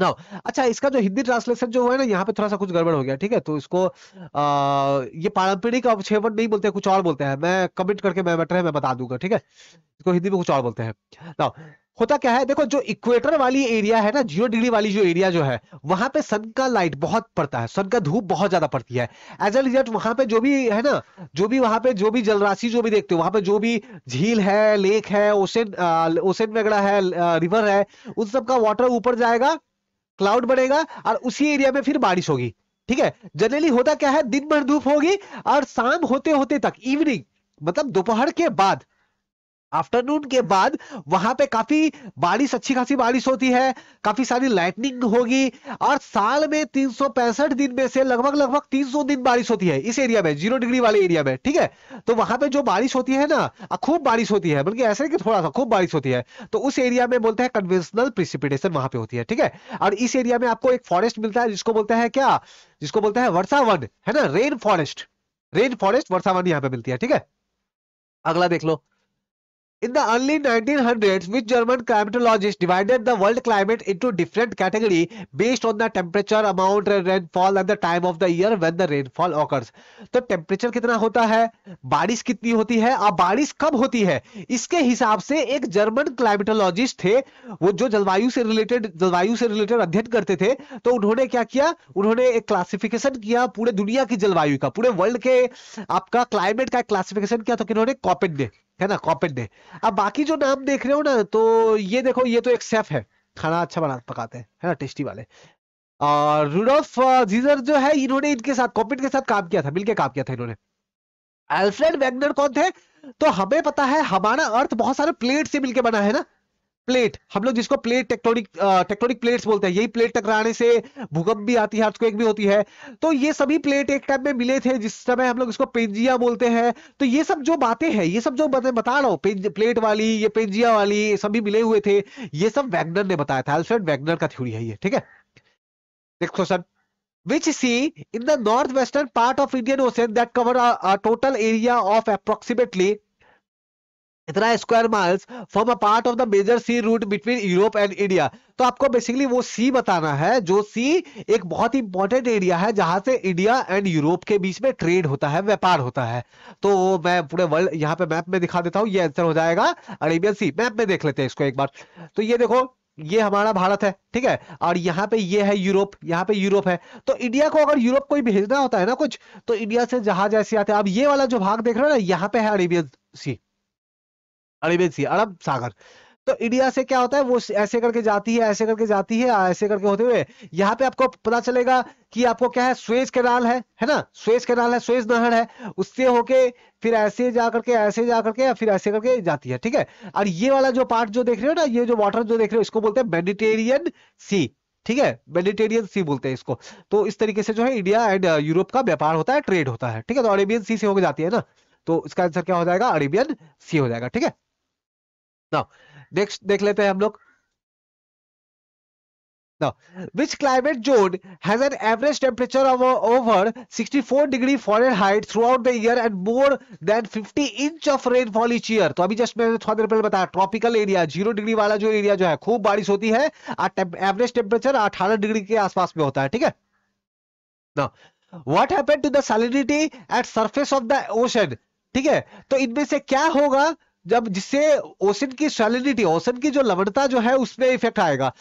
नाउ अच्छा इसका जो हिंदी ट्रांसलेशन जो है ना यहाँ पे थोड़ा सा कुछ गड़बड़ हो गया ठीक है तो इसको आ, ये पारंपरिक अवक्षेपण नहीं बोलते कुछ और बोलते हैं मैं कमेंट करके मैं बैठ रहे मैं बता दूंगा ठीक है इसको हिंदी में कुछ और बोलते हैं नाउ होता क्या है देखो जो इक्वेटर वाली एरिया है ना जीरो डिग्री वाली जो एरिया जो है वहां पे सन का लाइट बहुत पड़ता है सन का धूप बहुत ज्यादा पड़ती है एज ए रिजल्ट वहां पे जो भी है ना जो भी वहां पे जो भी जलराशि जो भी देखते हो वहां पे जो भी झील है लेक है ओशन ओशन वगैरह है रिवर है उन सब का वाटर ऊपर जाएगा क्लाउड बढ़ेगा और उसी एरिया में फिर बारिश होगी ठीक है जनरली होता क्या है दिन भर धूप होगी और शाम होते होते तक इवनिंग मतलब दोपहर के बाद आफ्टरनून के बाद वहां पे काफी बारिश अच्छी खासी बारिश होती है काफी सारी लाइटनिंग होगी और साल में तीन दिन में से लगभग लगभग 300 दिन बारिश होती है इस एरिया में जीरो डिग्री वाले एरिया में ठीक है तो वहां पे जो बारिश होती है ना खूब बारिश होती है बल्कि ऐसे कि थोड़ा सा खूब बारिश होती है तो उस एरिया में बोलते हैं कन्वेंशनल प्रिसिपिटेशन वहां पे होती है ठीक है और इस एरिया में आपको एक फॉरेस्ट मिलता है जिसको बोलते हैं क्या जिसको बोलते हैं वर्षावन है ना रेन फॉरेस्ट रेन फॉरेस्ट वर्षावन यहाँ पे मिलती है ठीक है अगला देख लो In the early 1900s, which German climatologist divided the world climate into different category based on the temperature, amount of rainfall and the time of the year when the rainfall occurs. तो temperature कितना होता है बारिश कितनी होती है और बारिश कब होती है इसके हिसाब से एक जर्मन क्लाइमेटोलॉजिस्ट थे वो जो जलवायु से रिलेटेड जलवायु से रिलेटेड अध्ययन करते थे तो उन्होंने क्या किया उन्होंने एक क्लासिफिकेशन किया पूरे दुनिया की जलवायु का पूरे वर्ल्ड के आपका क्लाइमेट का क्लासिफिकेशन किया तो किन्होंने कॉपिट ने है ना कॉपेट डे अब बाकी जो नाम देख रहे हो ना तो ये देखो ये तो एक सेफ है खाना अच्छा बना पकाते हैं है ना टेस्टी वाले और रूडोफ जीजर जो है इन्होंने इनके साथ कॉपिट के साथ काम किया था मिलकर काम किया था इन्होंने अल्फ्रेड वैगनर कौन थे तो हमें पता है हमारा अर्थ बहुत सारे प्लेट से मिलकर बना है ना प्लेट हम लोग जिसको प्लेट टेक्टोनिक टेक्टोनिक प्लेट्स बोलते हैं यही प्लेट टकराने से भूकंप भी आती है अर्थक्वेक भी होती है तो ये सभी प्लेट एक टाइम में मिले थे जिस समय हम लोग इसको पेंजिया बोलते हैं तो ये सब जो बातें हैं ये सब जो बता रहा हूँ प्लेट वाली ये पेंजिया वाली ये सभी मिले हुए थे ये सब वैगनर ने बताया था अल्फ्रेड वैगनर का थ्योरी है ये ठीक है next question which sea in the north western part of Indian ocean that cover total area of approximately इतना square miles form a part of the major sea route between Europe and India तो आपको basically वो सी बताना है जो सी एक बहुत ही important area है जहां से इंडिया एंड यूरोप के बीच में ट्रेड होता है व्यापार होता है तो मैं पूरे वर्ल्ड यहाँ पे मैप में दिखा देता हूँ ये आंसर हो जाएगा अरेबियन सी मैप में देख लेते हैं इसको एक बार तो ये देखो ये हमारा भारत है ठीक है और यहाँ पे ये है यूरोप यहाँ पे यूरोप है तो इंडिया को अगर यूरोप कोई भेजना होता है ना कुछ तो इंडिया से जहाज ऐसे आते हैं अब ये वाला जो भाग देख रहे हो ना यहाँ पे है अरेबियन सी अरेबियन सी अरब सागर तो इंडिया से क्या होता है वो ऐसे करके जाती है ऐसे करके जाती है ऐसे करके होते हुए यहाँ पे आपको पता चलेगा कि आपको क्या है स्वेज कैनाल है है ना स्वेज कैनाल है स्वेज नहर है उससे होके फिर ऐसे जा करके ऐसे जा करके या फिर ऐसे करके जाती है ठीक है और ये वाला जो पार्ट जो देख रहे हो ना ये जो वाटर जो देख रहे हो इसको बोलते हैं मेडिटेरियन सी ठीक है मेडिटेरियन सी बोलते हैं इसको तो इस तरीके से जो है इंडिया एंड यूरोप का व्यापार होता है ट्रेड होता है ठीक है तो अरेबियन सी से होकर जाती है ना तो इसका आंसर क्या हो जाएगा अरेबियन सी हो जाएगा ठीक है नाउ देख देख लेते हैं हम लोग which climate zone has an average temperature over sixty four degree Fahrenheit throughout the year and more than fifty inch of rainfall each year तो अभी जस्ट मैंने थोड़ा देर पहले बताया ट्रॉपिकल एरिया जीरो डिग्री वाला जो area जो है खूब बारिश होती है एवरेज टेम्परेचर अठारह डिग्री के आसपास में होता है ठीक है ना what happen to the salinity at surface of the ocean ठीक है तो इनमें से क्या होगा जब जिससे ओसिड की सॉलिडिटी ओसिड की जो लवणता जो है उसमें इफेक्ट आएगा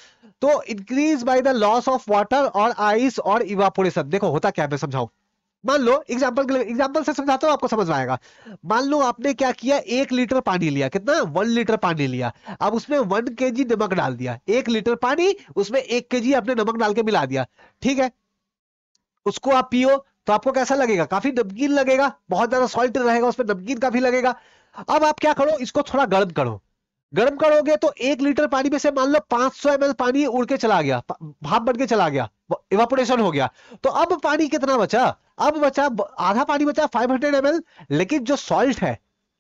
तो increase by the loss of water और आइस और इवापोरेशन देखो होता क्या मैं समझाऊ मान लो एग्जाम्पल के लिए एग्जाम्पल से समझाता हूँ आपको समझ में आएगा मान लो आपने क्या किया एक लीटर पानी लिया कितना वन लीटर पानी लिया अब उसमें वन के नमक डाल दिया एक लीटर पानी उसमें एक के आपने नमक डाल के मिला दिया ठीक है उसको आप पियो तो आपको कैसा लगेगा काफी नमकीन लगेगा बहुत ज्यादा सॉल्ट रहेगा उसमें नमकीन काफी लगेगा अब आप क्या करो इसको थोड़ा गर्म करो गर्म करोगे तो एक लीटर पानी में से मान लो 500 सौ पानी उड़ के चला गया भाप बन के चला गया इवापोरेशन हो गया तो अब पानी कितना बचा अब बचा आधा पानी बचा 500 हंड्रेड लेकिन जो सॉल्ट है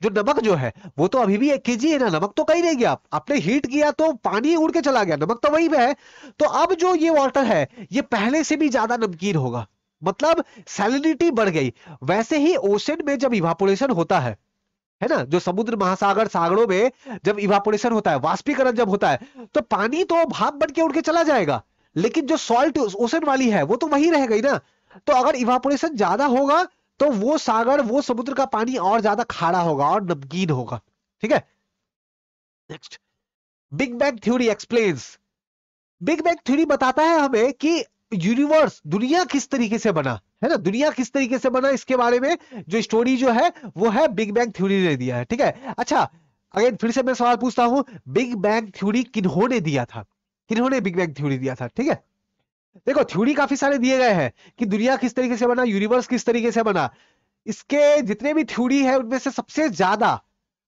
जो नमक जो है वो तो अभी भी एक के है ना नमक तो कहीं नहीं गया आपने हीट किया तो पानी उड़ के चला गया नमक तो वही पे है तो अब जो ये वाटर है ये पहले से भी ज्यादा नमकीन होगा मतलब सैलिनिटी बढ़ गई वैसे ही ओशन में जब इवापोरेशन होता है है ना जो समुद्र महासागर सागरों में जब इवापोरेशन होता है वाष्पीकरण जब होता है तो पानी तो भाप बन के उड़ के चला जाएगा लेकिन जो सॉल्ट ओशन वाली है वो तो वही रह गई ना तो अगर इवापोरेशन ज्यादा होगा तो वो सागर वो समुद्र का पानी और ज्यादा खारा होगा और नमकीन होगा ठीक है next big bang theory explains big bang theory बताता है हमें कि यूनिवर्स दुनिया किस तरीके से बना है ना दुनिया किस तरीके से बना इसके बारे में जो स्टोरी जो है वो है बिग बैंग थ्योरी ने दिया है ठीक है अच्छा अगेन फिर से मैं सवाल पूछता हूं बिग बैंग थ्योरी किन्होंने दिया था किन्होंने बिग बैंग थ्योरी दिया था ठीक है देखो थ्योरी काफी सारे दिए गए हैं कि दुनिया किस तरीके से बना यूनिवर्स किस तरीके से बना इसके जितने भी थ्योरी है उनमें से सबसे ज्यादा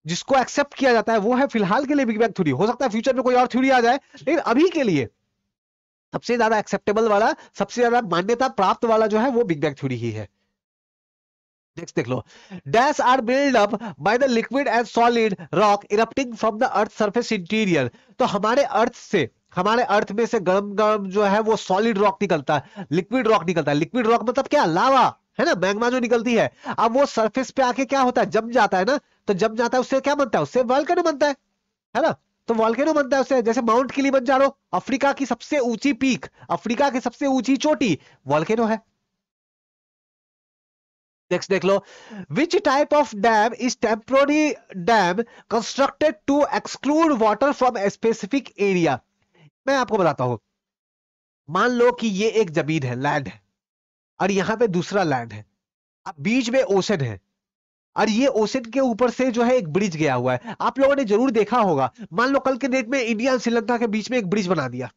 जिसको एक्सेप्ट किया जाता है वो है फिलहाल के लिए बिग बैंग थ्योरी हो सकता है फ्यूचर में कोई और थ्योरी आ जाए लेकिन अभी के लिए सबसे ज्यादा एक्सेप्टेबल वाला सबसे ज्यादा मान्यता प्राप्त वाला जो है वो बिग बैग थ्योरी ही है नेक्स्ट देख लो dash are build up by the liquid and solid rock erupting from the earth surface interior तो हमारे अर्थ से हमारे अर्थ में से गर्म गर्म जो है वो सॉलिड रॉक निकलता है लिक्विड रॉक निकलता है लिक्विड रॉक मतलब क्या लावा है ना मैग्मा जो निकलती है अब वो सरफेस पे आके क्या होता है जम जाता है ना तो जम जाता है उससे क्या बनता है उससे वाल्कनो बनता है है ना तो वॉल्केनो बनता है उससे जैसे माउंट रो अफ्रीका की सबसे ऊंची पीक अफ्रीका की सबसे ऊंची चोटी वॉल्केनो है नेक्स्ट देख लो which type of dam is temporary dam constructed to exclude water from specific area मैं आपको बताता हूं मान लो कि ये एक जमीन है लैंड है और यहां पे दूसरा लैंड है अब बीच में ओशन है और ये ओशन के ऊपर से जो है एक ब्रिज गया हुआ है आप लोगों ने जरूर देखा होगा मान लो कल के डेट में इंडिया और श्रीलंका के बीच में एक ब्रिज बना दिया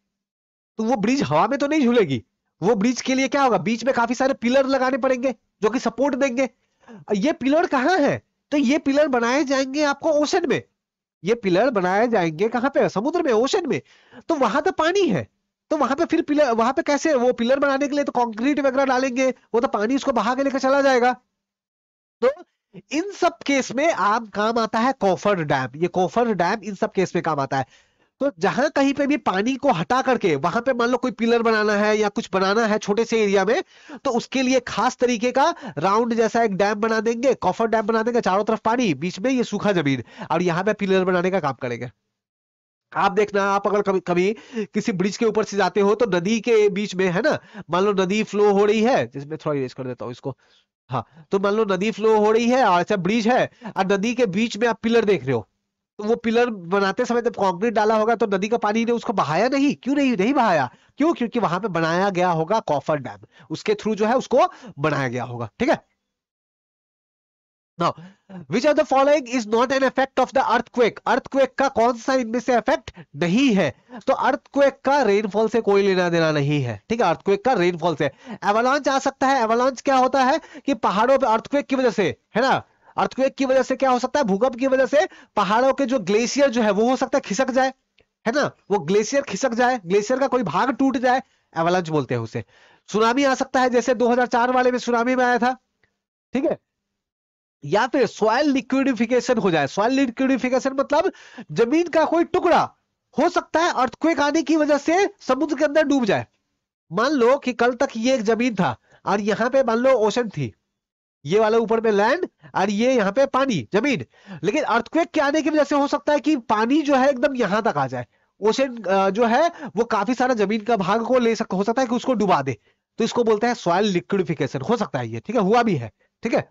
तो वो ब्रिज हवा में तो नहीं झूलेगी वो ब्रिज के लिए क्या होगा बीच में काफी सारे पिलर लगाने पड़ेंगे जो कि सपोर्ट देंगे ये पिलर कहाँ है तो ये पिलर बनाए जाएंगे आपको ओशन में ये पिलर बनाए जाएंगे कहाँ पे समुद्र में ओशन में तो वहां तो पानी है तो वहां पे फिर पिलर वहां पे कैसे वो पिलर बनाने के लिए तो कंक्रीट वगैरह डालेंगे वो तो पानी उसको बहा के लेकर चला जाएगा तो इन सब केस में आम काम आता है कोफर डैम ये कोफर डैम इन सब केस में काम आता है तो जहां कहीं पे भी पानी को हटा करके वहां पे मान लो कोई पिलर बनाना है या कुछ बनाना है छोटे से एरिया में तो उसके लिए खास तरीके का राउंड जैसा एक डैम बना देंगे कॉफर डैम बना देंगे चारों तरफ पानी बीच में ये सूखा जमीन और यहाँ पे पिलर बनाने का काम करेंगे आप देखना आप अगर कभी कभी किसी ब्रिज के ऊपर से जाते हो तो नदी के बीच में है ना मान लो नदी फ्लो हो रही है जिसमें थोड़ा रेस कर देता हूँ इसको हाँ तो मान लो नदी फ्लो हो रही है और ऐसा ब्रिज है और नदी के बीच में आप पिलर देख रहे हो तो वो पिलर बनाते समय जब कंक्रीट डाला होगा तो नदी का पानी ने उसको बहाया नहीं क्यों नहीं नहीं बहाया क्यों क्योंकि वहां पे बनाया गया होगा कॉफर डैम उसके थ्रू जो है उसको बनाया गया होगा ठीक है now which are the following is not an effect of the earthquake earthquake का कौन सा इनमें से इफेक्ट नहीं है तो अर्थक्वेक का रेनफॉल से कोई लेना देना नहीं है ठीक है अर्थक्वेक का रेनफॉल से एवलांच आ सकता है एवलांच क्या होता है कि पहाड़ों पर अर्थक्वेक की वजह से है ना अर्थक्वेक की वजह से क्या हो सकता है भूकंप की वजह से पहाड़ों के जो ग्लेशियर जो है वो हो सकता है खिसक जाए है ना वो ग्लेशियर खिसक जाए ग्लेशियर का कोई भाग टूट जाए एवलांच बोलते हैं उसे सुनामी आ सकता है जैसे 2004 वाले में सुनामी में आया था ठीक है या फिर सॉइल लिक्विडिफिकेशन हो जाए सॉइल लिक्विडिफिकेशन मतलब जमीन का कोई टुकड़ा हो सकता है अर्थक्वेक आने की वजह से समुद्र के अंदर डूब जाए मान लो कि कल तक ये एक जमीन था और यहाँ पे मान लो ओशन थी ये वाला ऊपर में लैंड और ये यहाँ पे पानी जमीन लेकिन अर्थक्वेक के आने की वजह से हो सकता है कि पानी जो है एकदम यहां तक आ जाए ओशन जो है वो काफी सारा जमीन का भाग को ले सक हो सकता है कि उसको डुबा दे तो इसको बोलते हैं सॉइल लिक्विडिफिकेशन हो सकता है ये ठीक है हुआ भी है ठीक है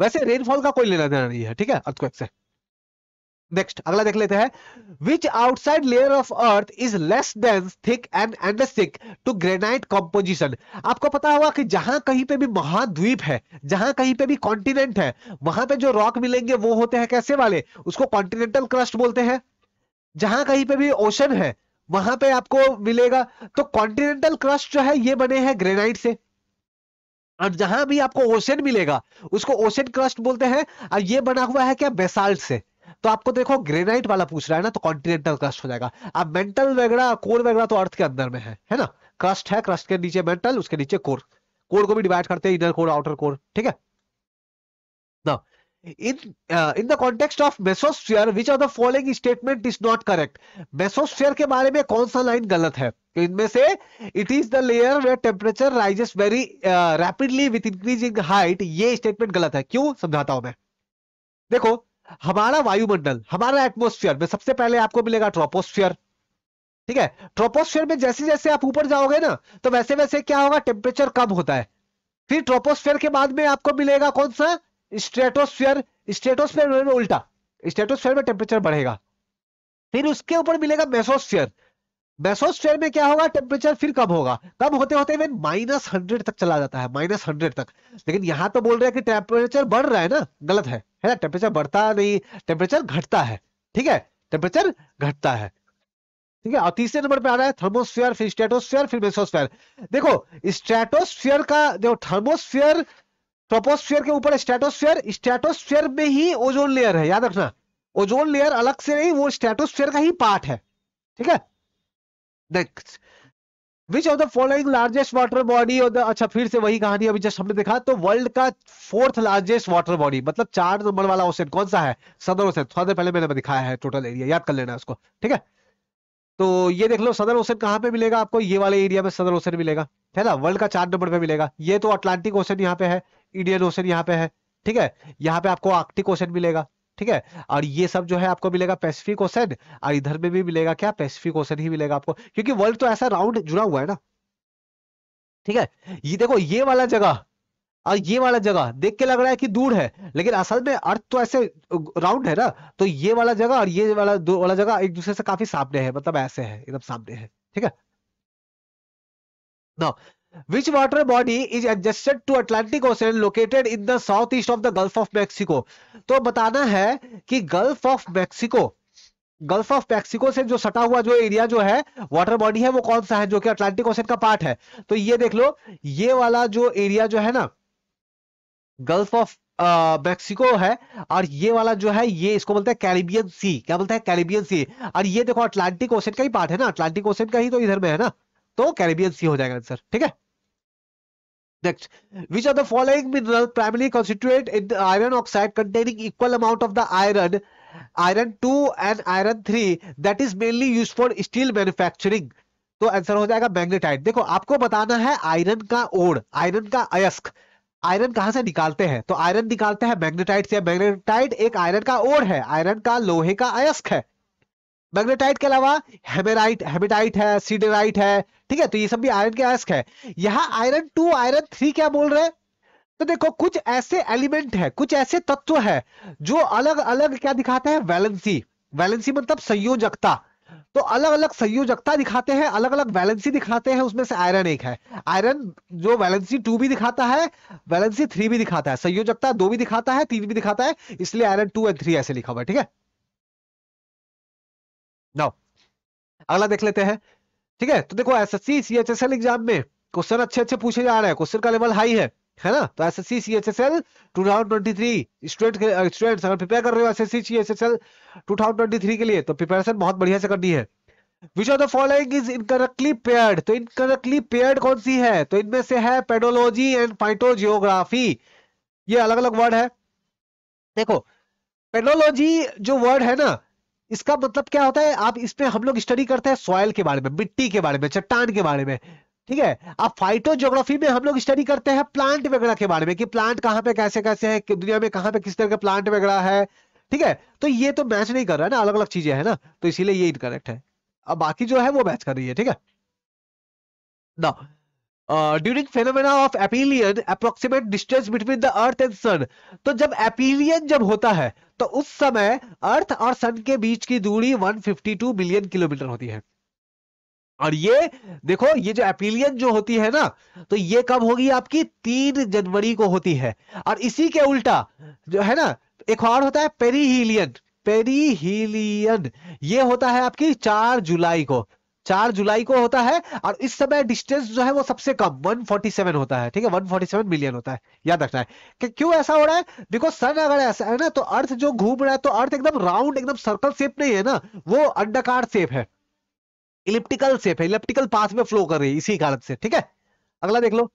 वैसे रेनफॉल का कोई लेना देना नहीं है ठीक है अर्थक्वेक से नेक्स्ट अगला देख लेते हैं which outside layer of earth is less than thick and and stick to granite composition आपको पता होगा कि जहां कहीं पे भी महाद्वीप है जहां कहीं पे भी कॉन्टिनेंट है वहां पे जो रॉक मिलेंगे वो होते हैं कैसे वाले उसको कॉन्टिनेंटल क्रस्ट बोलते हैं जहां कहीं पे भी ओशन है वहां पे आपको मिलेगा तो कॉन्टिनेंटल क्रस्ट जो है ये बने हैं ग्रेनाइट से और जहां भी आपको ओशन मिलेगा उसको ओशन क्रस्ट बोलते हैं और ये बना हुआ है क्या बेसाल्ट से तो आपको देखो ग्रेनाइट वाला पूछ रहा है ना तो कॉन्टिनेंटल क्रस्ट हो जाएगा अब मेंटल वगैरह कोर वगैरह तो अर्थ के अंदर में है है ना क्रस्ट है क्रस्ट के नीचे मेंटल उसके नीचे कोर कोर को भी डिवाइड करते हैं इनर कोर आउटर कोर ठीक है ना in uh, in the context of mesosphere which of the following statement is not correct mesosphere के बारे में कौन सा लाइन गलत है तो इनमें से it is the layer where temperature rises very rapidly with increasing height ये स्टेटमेंट गलत है क्यों समझाता हूं मैं देखो हमारा वायुमंडल हमारा एटमोस्फियर में सबसे पहले आपको मिलेगा ट्रोपोस्फियर ठीक है ट्रोपोस्फियर में जैसे जैसे आप ऊपर जाओगे ना तो वैसे वैसे क्या होगा टेम्परेचर कम होता है फिर ट्रोपोस्फेयर के बाद में आपको मिलेगा कौन सा स्ट्रेटोस्फीयर स्ट्रेटोस्फीयर में उल्टा स्ट्रेटोस्फीयर में टेम्परेचर बढ़ेगा फिर उसके ऊपर मिलेगा मेसोस्फीयर मेसोस्फेयर में क्या होगा टेम्परेचर फिर कम होगा कम होते होते इवन माइनस हंड्रेड तक चला जाता है माइनस हंड्रेड तक लेकिन यहां तो बोल रहे हैं कि टेम्परेचर बढ़ रहा है ना गलत है है ना टेम्परेचर बढ़ता नहीं टेम्परेचर घटता है ठीक है टेम्परेचर घटता है ठीक है और तीसरे नंबर पर आ रहा है थर्मोस्फीयर फिर स्ट्रेटोस्फीयर फिर मेसोस्फीयर देखो स्ट्रेटोस्फीयर का जो थर्मोस्फीयर ट्रोपोस्फेयर के ऊपर स्टेटोस्फेयर स्टेटोस्फेयर में ही ओजोन लेयर है याद रखना ओजोन लेयर अलग से नहीं वो स्टेटोस्फेयर का ही पार्ट है ठीक है next which of the following largest water body और अच्छा फिर से वही कहानी अभी जस्ट हमने देखा तो वर्ल्ड का फोर्थ लार्जेस्ट वाटर बॉडी मतलब चार नंबर वाला ओशन कौन सा है सदर ओशन थोड़ा देर पहले मैंने दिखाया है टोटल एरिया याद कर लेना उसको ठीक है तो ये देख लो सदर ओशन कहाँ पे मिलेगा आपको ये वाले एरिया में सदर ओशन मिलेगा है ना वर्ल्ड का चार नंबर पे मिलेगा ये तो अटलांटिक ओशन यहाँ पे है इंडियन ओशन यहाँ पे है ठीक है यहाँ पे आपको आर्कटिक ओशन मिलेगा ठीक है और ये सब जो है आपको मिलेगा पैसिफिक ओशन और इधर में भी मिलेगा क्या पैसिफिक ओशन ही मिलेगा आपको क्योंकि वर्ल्ड तो ऐसा राउंड जुड़ा हुआ है ना ठीक है ये देखो ये वाला जगह और ये वाला जगह देख के लग रहा है कि दूर है लेकिन असल में अर्थ तो ऐसे राउंड है ना तो ये वाला जगह और ये वाला दो वाला जगह एक दूसरे से काफी सामने है मतलब ऐसे है एकदम सामने है ठीक है ना Which water body is adjacent to Atlantic Ocean located in the southeast of the Gulf of Mexico? तो बताना है कि Gulf of Mexico Gulf of Mexico से जो सटा हुआ जो एरिया जो है वाटर बॉडी है वो कौन सा है जो कि अटलांटिक ओशन का पार्ट है तो ये देख लो ये वाला जो एरिया जो है ना गल्फ ऑफ मैक्सिको है और ये वाला जो है ये इसको बोलते हैं कैरिबियन सी क्या बोलते हैं कैरिबियन सी और ये देखो अटलांटिक ओशन का ही पार्ट है ना अटलांटिक ओशन का ही तो इधर में है ना तो कैरिबियन सी हो जाएगा आंसर ठीक है Next, which of the following mineral primarily constitute in the iron oxide containing equal amount of the iron, iron 2 and iron 3 that is mainly used for steel manufacturing? तो आंसर हो जाएगा magnetite देखो आपको बताना है iron का odd iron का अयस्क आयरन कहाँ से निकालते हैं तो आयरन निकालते हैं मैग्नेटाइट से मैग्नेटाइट एक आयरन का ओड है आयरन का लोहे का अयस्क है मैग्नेटाइट के अलावा हेमेराइट हेमेटाइट है सीडेराइट है ठीक है तो ये सब भी आयरन के अयस्क है यहाँ आयरन टू आयरन थ्री क्या बोल रहे तो देखो कुछ ऐसे एलिमेंट है कुछ ऐसे तत्व है जो अलग अलग क्या दिखाते हैं वैलेंसी वैलेंसी मतलब संयोजकता तो अलग अलग संयोजकता दिखाते हैं अलग अलग वैलेंसी दिखाते हैं उसमें से आयरन एक है आयरन जो वैलेंसी टू भी दिखाता है वैलेंसी थ्री भी दिखाता है संयोजकता दो भी दिखाता है तीन भी दिखाता है इसलिए आयरन टू एंड थ्री ऐसे लिखा हुआ है ठीक है नाउ अगला देख लेते हैं ठीक है तो देखो S S C C H S L exam में क्वेश्चन अच्छे अच्छे पूछे जा रहे हैं क्वेश्चन का लेवल हाई है है ना तो S S C C H S L two thousand twenty three student student अगर प्रिपेयर कर रहे हो S S C C H S L two thousand twenty three के लिए तो प्रिपेरेशन बहुत बढ़िया से करनी है which of the following is incorrectly paired तो इनकरेक्टली पेयर्ड कौन सी है तो इनमें से है पेडोलॉजी एंड फाइटोजियोग्राफी ये अलग अलग वर्ड है देखो पेडोलॉजी जो वर्ड है ना इसका मतलब क्या होता है आप इसमें हम लोग स्टडी करते हैं सॉयल के बारे में मिट्टी के बारे में चट्टान के बारे में ठीक है अब फाइटोजियोग्राफी में हम लोग स्टडी करते हैं प्लांट वगैरह के बारे में कि प्लांट कहाँ पे कैसे कैसे है दुनिया में कहाँ पे किस तरह का प्लांट वगैरह है ठीक है तो ये तो मैच नहीं कर रहा है ना अलग अलग चीजें है ना तो इसीलिए ये इनकरेक्ट है अब बाकी जो है वो मैच कर रही है ठीक है ना during phenomena of aphelion approximate distance between the earth and sun तो जब एपीलियन जब होता है तो उस समय अर्थ और सन के बीच की दूरी 152 मिलियन किलोमीटर होती है और ये देखो ये जो एपिलियन जो होती है ना तो ये कब होगी आपकी तीन जनवरी को होती है और इसी के उल्टा जो है ना एक और होता है पेरीहीलियन पेरीहीलियन ये होता है आपकी चार जुलाई को चार जुलाई को होता है और इस समय डिस्टेंस जो है वो सबसे कम 147 होता है ठीक है 147 मिलियन होता है याद रखना है कि क्यों ऐसा हो रहा है बिकॉज सन अगर ऐसा है ना तो अर्थ जो घूम रहा है तो अर्थ एकदम राउंड एकदम सर्कल शेप नहीं है ना वो अंडाकार शेप है इलिप्टिकल शेप है इलेप्टिकल पाथ में फ्लो कर रही है इसी कारण से ठीक है अगला देख लो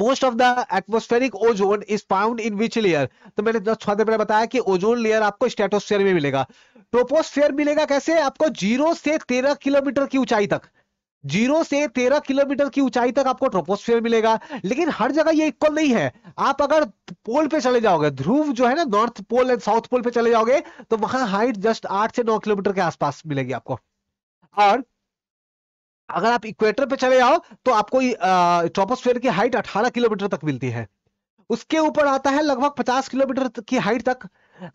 most of the atmospheric ozone is found in which layer तो मैंने छोटे पहले बताया कि ओजोन लेयर आपको स्टेटोस्फेयर में मिलेगा ट्रोपोस्फेयर मिलेगा कैसे आपको जीरो से तेरह किलोमीटर की ऊंचाई तक जीरो से तेरह किलोमीटर की ऊंचाई तक आपको ट्रोपोस्फेयर मिलेगा लेकिन हर जगह ये इक्वल नहीं है आप अगर पोल पे चले जाओगे ध्रुव जो है ना north pole and south pole पे चले जाओगे तो वहां हाइट जस्ट आठ से नौ किलोमीटर के आसपास मिलेगी आपको और अगर आप इक्वेटर पे चले जाओ तो आपको ट्रोपोस्फेयर की हाइट 18 किलोमीटर तक मिलती है उसके ऊपर आता है लगभग 50 किलोमीटर की हाइट तक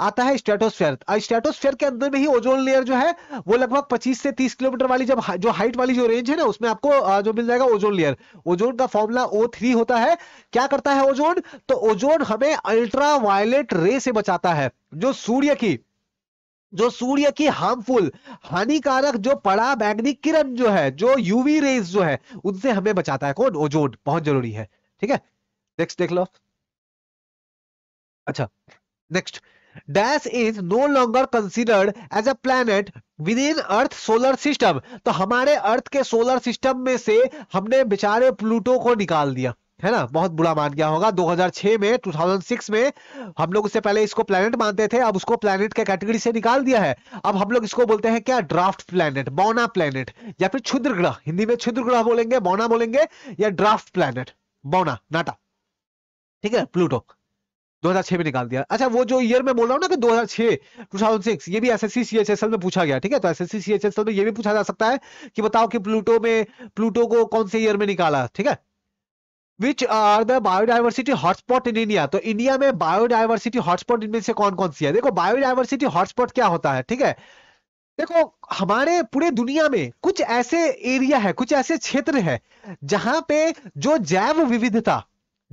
आता है स्ट्रेटोस्फेयर स्ट्रेटोस्फेयर के अंदर में ही ओजोन लेयर जो है वो लगभग 25 से 30 किलोमीटर वाली जब जो हाइट वाली जो रेंज है ना उसमें आपको जो मिल जाएगा ओजोन लेयर ओजोन का फॉर्मूला ओ थ्री होता है क्या करता है ओजोन तो ओजोन हमें अल्ट्रा वायलेट रे से बचाता है जो सूर्य की जो सूर्य की हार्मफुल हानिकारक जो पड़ा बैंगनी किरण जो है जो यूवी रेज जो है उनसे हमें बचाता है कौन ओजोन बहुत जरूरी है ठीक है नेक्स्ट देख लो अच्छा next dash is no longer considered as a planet within earth solar system तो हमारे अर्थ के सोलर सिस्टम में से हमने बेचारे प्लूटो को निकाल दिया है ना बहुत बुरा मान गया होगा 2006 में 2006 में हम लोग उससे पहले इसको प्लैनेट मानते थे अब उसको प्लैनेट के कैटेगरी से निकाल दिया है अब हम लोग इसको बोलते हैं क्या ड्राफ्ट प्लैनेट मौना प्लैनेट या फिर क्षुद्र ग्रह हिंदी में क्षुद्र ग्रह बोलेंगे मौना बोलेंगे या ड्राफ्ट प्लैनेट मौना नाटा ठीक है प्लूटो 2006 में निकाल दिया अच्छा वो जो ईयर में बोल रहा हूँ ना कि 2006 2006 ये भी एसएससी सीएचएसएल में पूछा गया ठीक है तो एसएससी सीएचएसएल में ये भी पूछा जा सकता है कि बताओ कि प्लूटो में प्लूटो को कौन से ईयर में निकाला ठीक है which are the biodiversity hotspot in India तो इंडिया में बायोडाइवर्सिटी हॉटस्पॉट इनमें से कौन कौन सी है देखो बायोडाइवर्सिटी हॉटस्पॉट क्या होता है ठीक है देखो हमारे पूरे दुनिया में कुछ ऐसे एरिया है कुछ ऐसे क्षेत्र है जहां पे जो जैव विविधता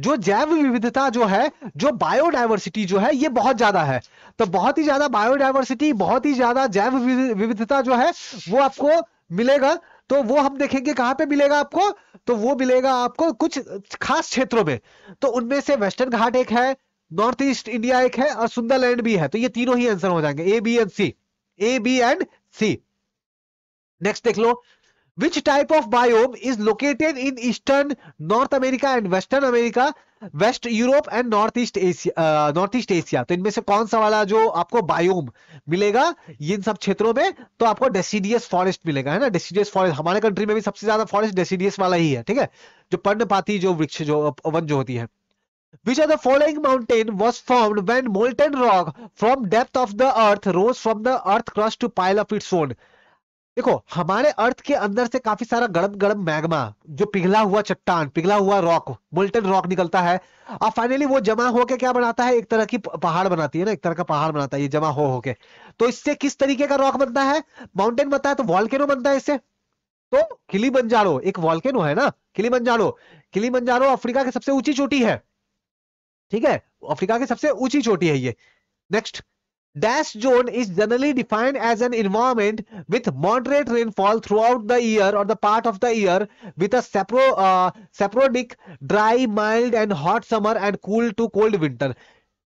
जो जैव विविधता जो है जो बायोडाइवर्सिटी जो है ये बहुत ज्यादा है तो बहुत ही ज्यादा बायोडाइवर्सिटी बहुत ही ज्यादा जैव विविधता जो है वो आपको मिलेगा तो वो हम देखेंगे कहां पे मिलेगा आपको तो वो मिलेगा आपको कुछ खास क्षेत्रों में तो उनमें से वेस्टर्न घाट एक है नॉर्थ ईस्ट इंडिया एक है और सुंदरलैंड भी है तो ये तीनों ही आंसर हो जाएंगे A B and C A B and C next देख लो which type of biome is located in eastern North America and western America west Europe and north east Asia north east Asia तो इनमें से कौन सा वाला जो आपको बायोम मिलेगा इन सब क्षेत्रों में तो आपको डेसीडियस फॉरेस्ट मिलेगा है ना डेसीडियस फॉरेस्ट हमारे कंट्री में भी सबसे ज्यादा फॉरेस्ट डेसीडियस वाला ही है ठीक है जो पर्णपाती जो वृक्ष जो वन जो होती है Which of the following mountain was formed when molten rock from depth of the earth rose from the earth crust to pile up its own? देखो हमारे अर्थ के अंदर से काफी सारा गड़म गड़म मैग्मा जो पिघला हुआ चट्टान पिघला हुआ रॉक मोल्टन रॉक निकलता है और फाइनली वो जमा होके क्या बनाता है एक तरह की पहाड़ बनाती है ना एक तरह का पहाड़ बनाता है ये जमा हो होके तो इससे किस तरीके का रॉक बनता है माउंटेन बनता है तो वॉल्केनो बनता है इससे तो किली बंजारो एक वॉल्केनो है ना किली बंजारो किली बंजारो अफ्रीका की सबसे ऊंची चोटी है ठीक है अफ्रीका की सबसे ऊंची चोटी है ये next Dash zone is generally defined as an environment with moderate rainfall throughout the year or the part of the year with a sapro, uh, saprodic, dry, mild and hot summer and cool to cold winter.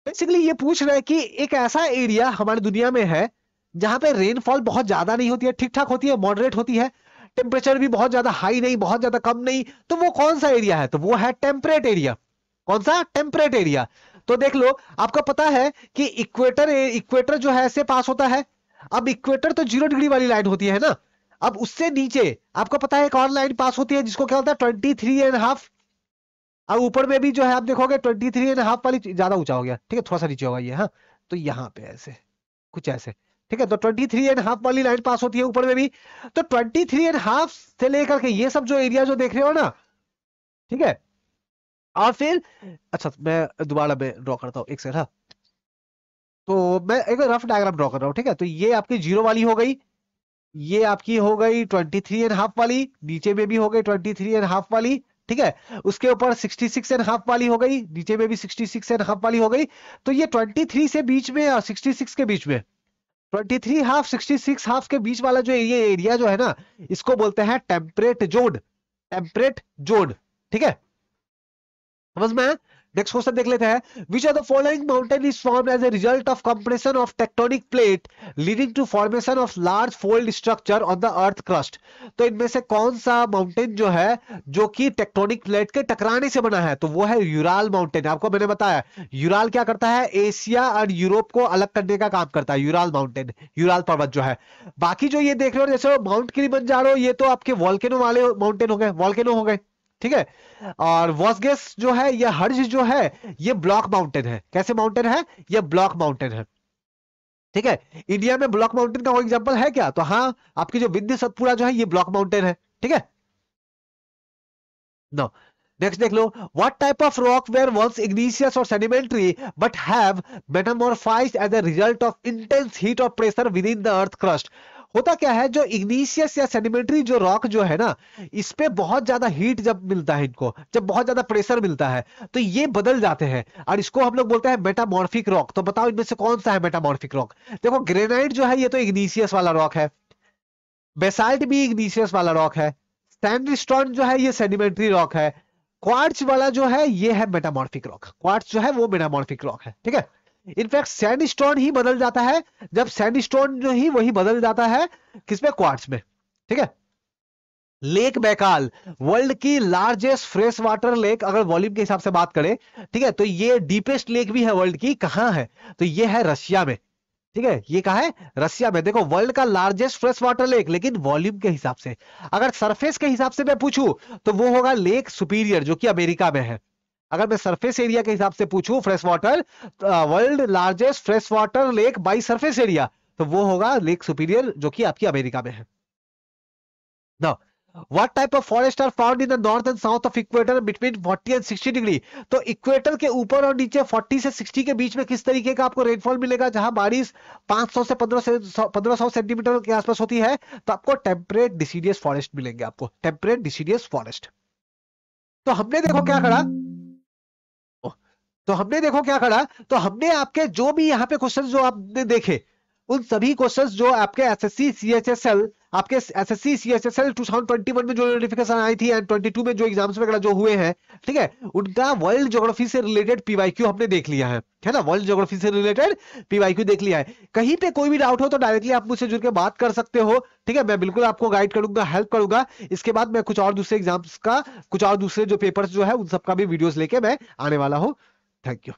Basically ये पूछ रहा है कि एक ऐसा area हमारी दुनिया में है जहाँ पे रेनफॉल बहुत ज्यादा नहीं होती है ठीक ठाक होती है मॉडरेट होती है टेम्परेचर भी बहुत ज्यादा हाई नहीं बहुत ज्यादा कम नहीं तो वो कौन सा एरिया है तो वो है टेम्परेट एरिया कौन सा टेम्परेट एरिया तो देख लो आपको पता है कि इक्वेटर इक्वेटर जो है ऐसे पास होता है अब इक्वेटर तो जीरो डिग्री वाली लाइन होती है ना अब उससे नीचे आपको पता है एक और लाइन पास होती है जिसको क्या होता है ट्वेंटी थ्री एंड हाफ अब ऊपर में भी जो है आप देखोगे ट्वेंटी थ्री एंड हाफ वाली ज्यादा ऊंचा हो गया ठीक है थोड़ा सा नीचे होगा ये हाँ तो यहाँ पे ऐसे कुछ ऐसे ठीक है तो ट्वेंटी थ्री एंड हाफ वाली लाइन पास होती है ऊपर में भी तो ट्वेंटी थ्री एंड हाफ से लेकर के ये सब जो एरिया जो देख रहे हो ना ठीक है और फिर अच्छा मैं दोबारा मैं ड्रॉ करता हूँ एक सेकंड हाँ। तो मैं एक रफ डायग्राम ड्रॉ कर रहा हूँ ठीक है तो ये आपकी जीरो वाली हो गई ये आपकी हो गई ट्वेंटी थ्री एंड हाफ वाली नीचे में भी हो गई ट्वेंटी थ्री एंड हाफ वाली ठीक है उसके ऊपर सिक्सटी सिक्स एंड हाफ वाली हो गई नीचे में भी सिक्सटी सिक्स एंड हाफ वाली हो गई तो ये ट्वेंटी थ्री से बीच में और सिक्सटी सिक्स के बीच में twenty three half sixty six half के बीच वाला जो ये एरिया जो है ना इसको बोलते हैं टेम्परेट जोड टेम्परेट जोड ठीक है समझ में नेक्स्ट क्वेश्चन देख लेते हैं which are the following mountain is form as a result of compression of tectonic plate leading to formation of large fold structure on the earth crust तो इनमें से कौन सा माउंटेन जो है जो कि टेक्टोनिक प्लेट के टकराने से बना है तो वो है यूराल माउंटेन आपको मैंने बताया यूराल क्या करता है एशिया और यूरोप को अलग करने का काम करता है यूराल माउंटेन यूराल पर्वत जो है बाकी जो ये देख रहे हो जैसे माउंट किलिमंजारो ये तो आपके वॉल्केनो वाले माउंटेन हो गए वॉल्केनो हो गए ठीक है और वॉसगेस जो है यह हर्ज जो है ये ब्लॉक माउंटेन है कैसे माउंटेन है ये ब्लॉक माउंटेन है ठीक है इंडिया में ब्लॉक माउंटेन का एग्जाम्पल है क्या तो हाँ आपकी जो विद्य सतपुरा जो है ये ब्लॉक माउंटेन है ठीक है नो नेक्स्ट देख लो what type of rock were once igneous और sedimentary but have metamorphise as a result of intense heat और pressure within the earth crust होता क्या है जो इग्निशियस या सेडिमेंट्री जो रॉक जो है ना इस पे बहुत ज्यादा हीट जब मिलता है इनको जब बहुत ज्यादा प्रेशर मिलता है तो ये बदल जाते हैं और इसको हम लोग बोलते हैं मेटामॉर्फिक रॉक तो बताओ इनमें से कौन सा है मेटामॉर्फिक रॉक देखो ग्रेनाइट जो है ये तो इग्निशियस वाला रॉक है बेसाल्ट भी इग्निशियस वाला रॉक है सैंडस्टोन जो है ये सेडिमेंट्री रॉक है क्वार्ट्ज वाला जो है ये है मेटामॉर्फिक रॉक क्वार्ट्ज जो है वो मेटामॉर्फिक रॉक है ठीक है इनफैक्ट सैंड स्टोन ही बदल जाता है जब सैंड स्टोन जो ही वही बदल जाता है किसमें क्वार्ट्स में ठीक है लेक बैकाल वर्ल्ड की लार्जेस्ट फ्रेश वाटर लेक अगर वॉल्यूम के हिसाब से बात करें ठीक है तो ये डीपेस्ट लेक भी है वर्ल्ड की कहां है तो ये है रशिया में ठीक है ये कहा है रशिया में देखो वर्ल्ड का लार्जेस्ट फ्रेश वाटर लेक लेकिन वॉल्यूम के हिसाब से अगर सरफेस के हिसाब से मैं पूछूं तो वो होगा लेक सुपीरियर जो कि अमेरिका में है अगर मैं सरफेस एरिया के हिसाब से पूछूं fresh water world largest fresh water lake by surface area तो वो होगा लेक सुपीरियर जो कि आपकी अमेरिका में है ना what type of forest are found in the north and south of equator between 40 and 60 degree तो इक्वेटर के ऊपर और नीचे 40 से 60 के बीच में किस तरीके का आपको रेनफॉल मिलेगा जहां बारिश 500 से 1500 सेंटीमीटर के आसपास होती है तो आपको टेम्परेट डिसीडियस फॉरेस्ट मिलेंगे आपको टेम्परेट डिसीडियस फॉरेस्ट तो हमने देखो क्या करा तो हमने देखो क्या करा तो हमने आपके जो भी यहाँ पे क्वेश्चन जो आपने देखे उन सभी क्वेश्चन जो आपके एस एस आपके S S C C H S L two में जो नोटिफिकेशन आई थी एंड 22 में जो एग्जाम्स वगैरह जो हुए हैं ठीक है उनका वर्ल्ड ज्योग्राफी से रिलेटेड पीवाईक्यू हमने देख लिया है है ना वर्ल्ड ज्योग्राफी से रिलेटेड पीवाईक्यू देख लिया है कहीं पे कोई भी डाउट हो तो डायरेक्टली आप मुझसे जुड़ के बात कर सकते हो ठीक है मैं बिल्कुल आपको गाइड करूंगा हेल्प करूंगा इसके बाद मैं कुछ और दूसरे एग्जाम्स का कुछ और दूसरे जो पेपर जो है उन सबका भी वीडियोस लेके मैं आने वाला हूँ Thank you.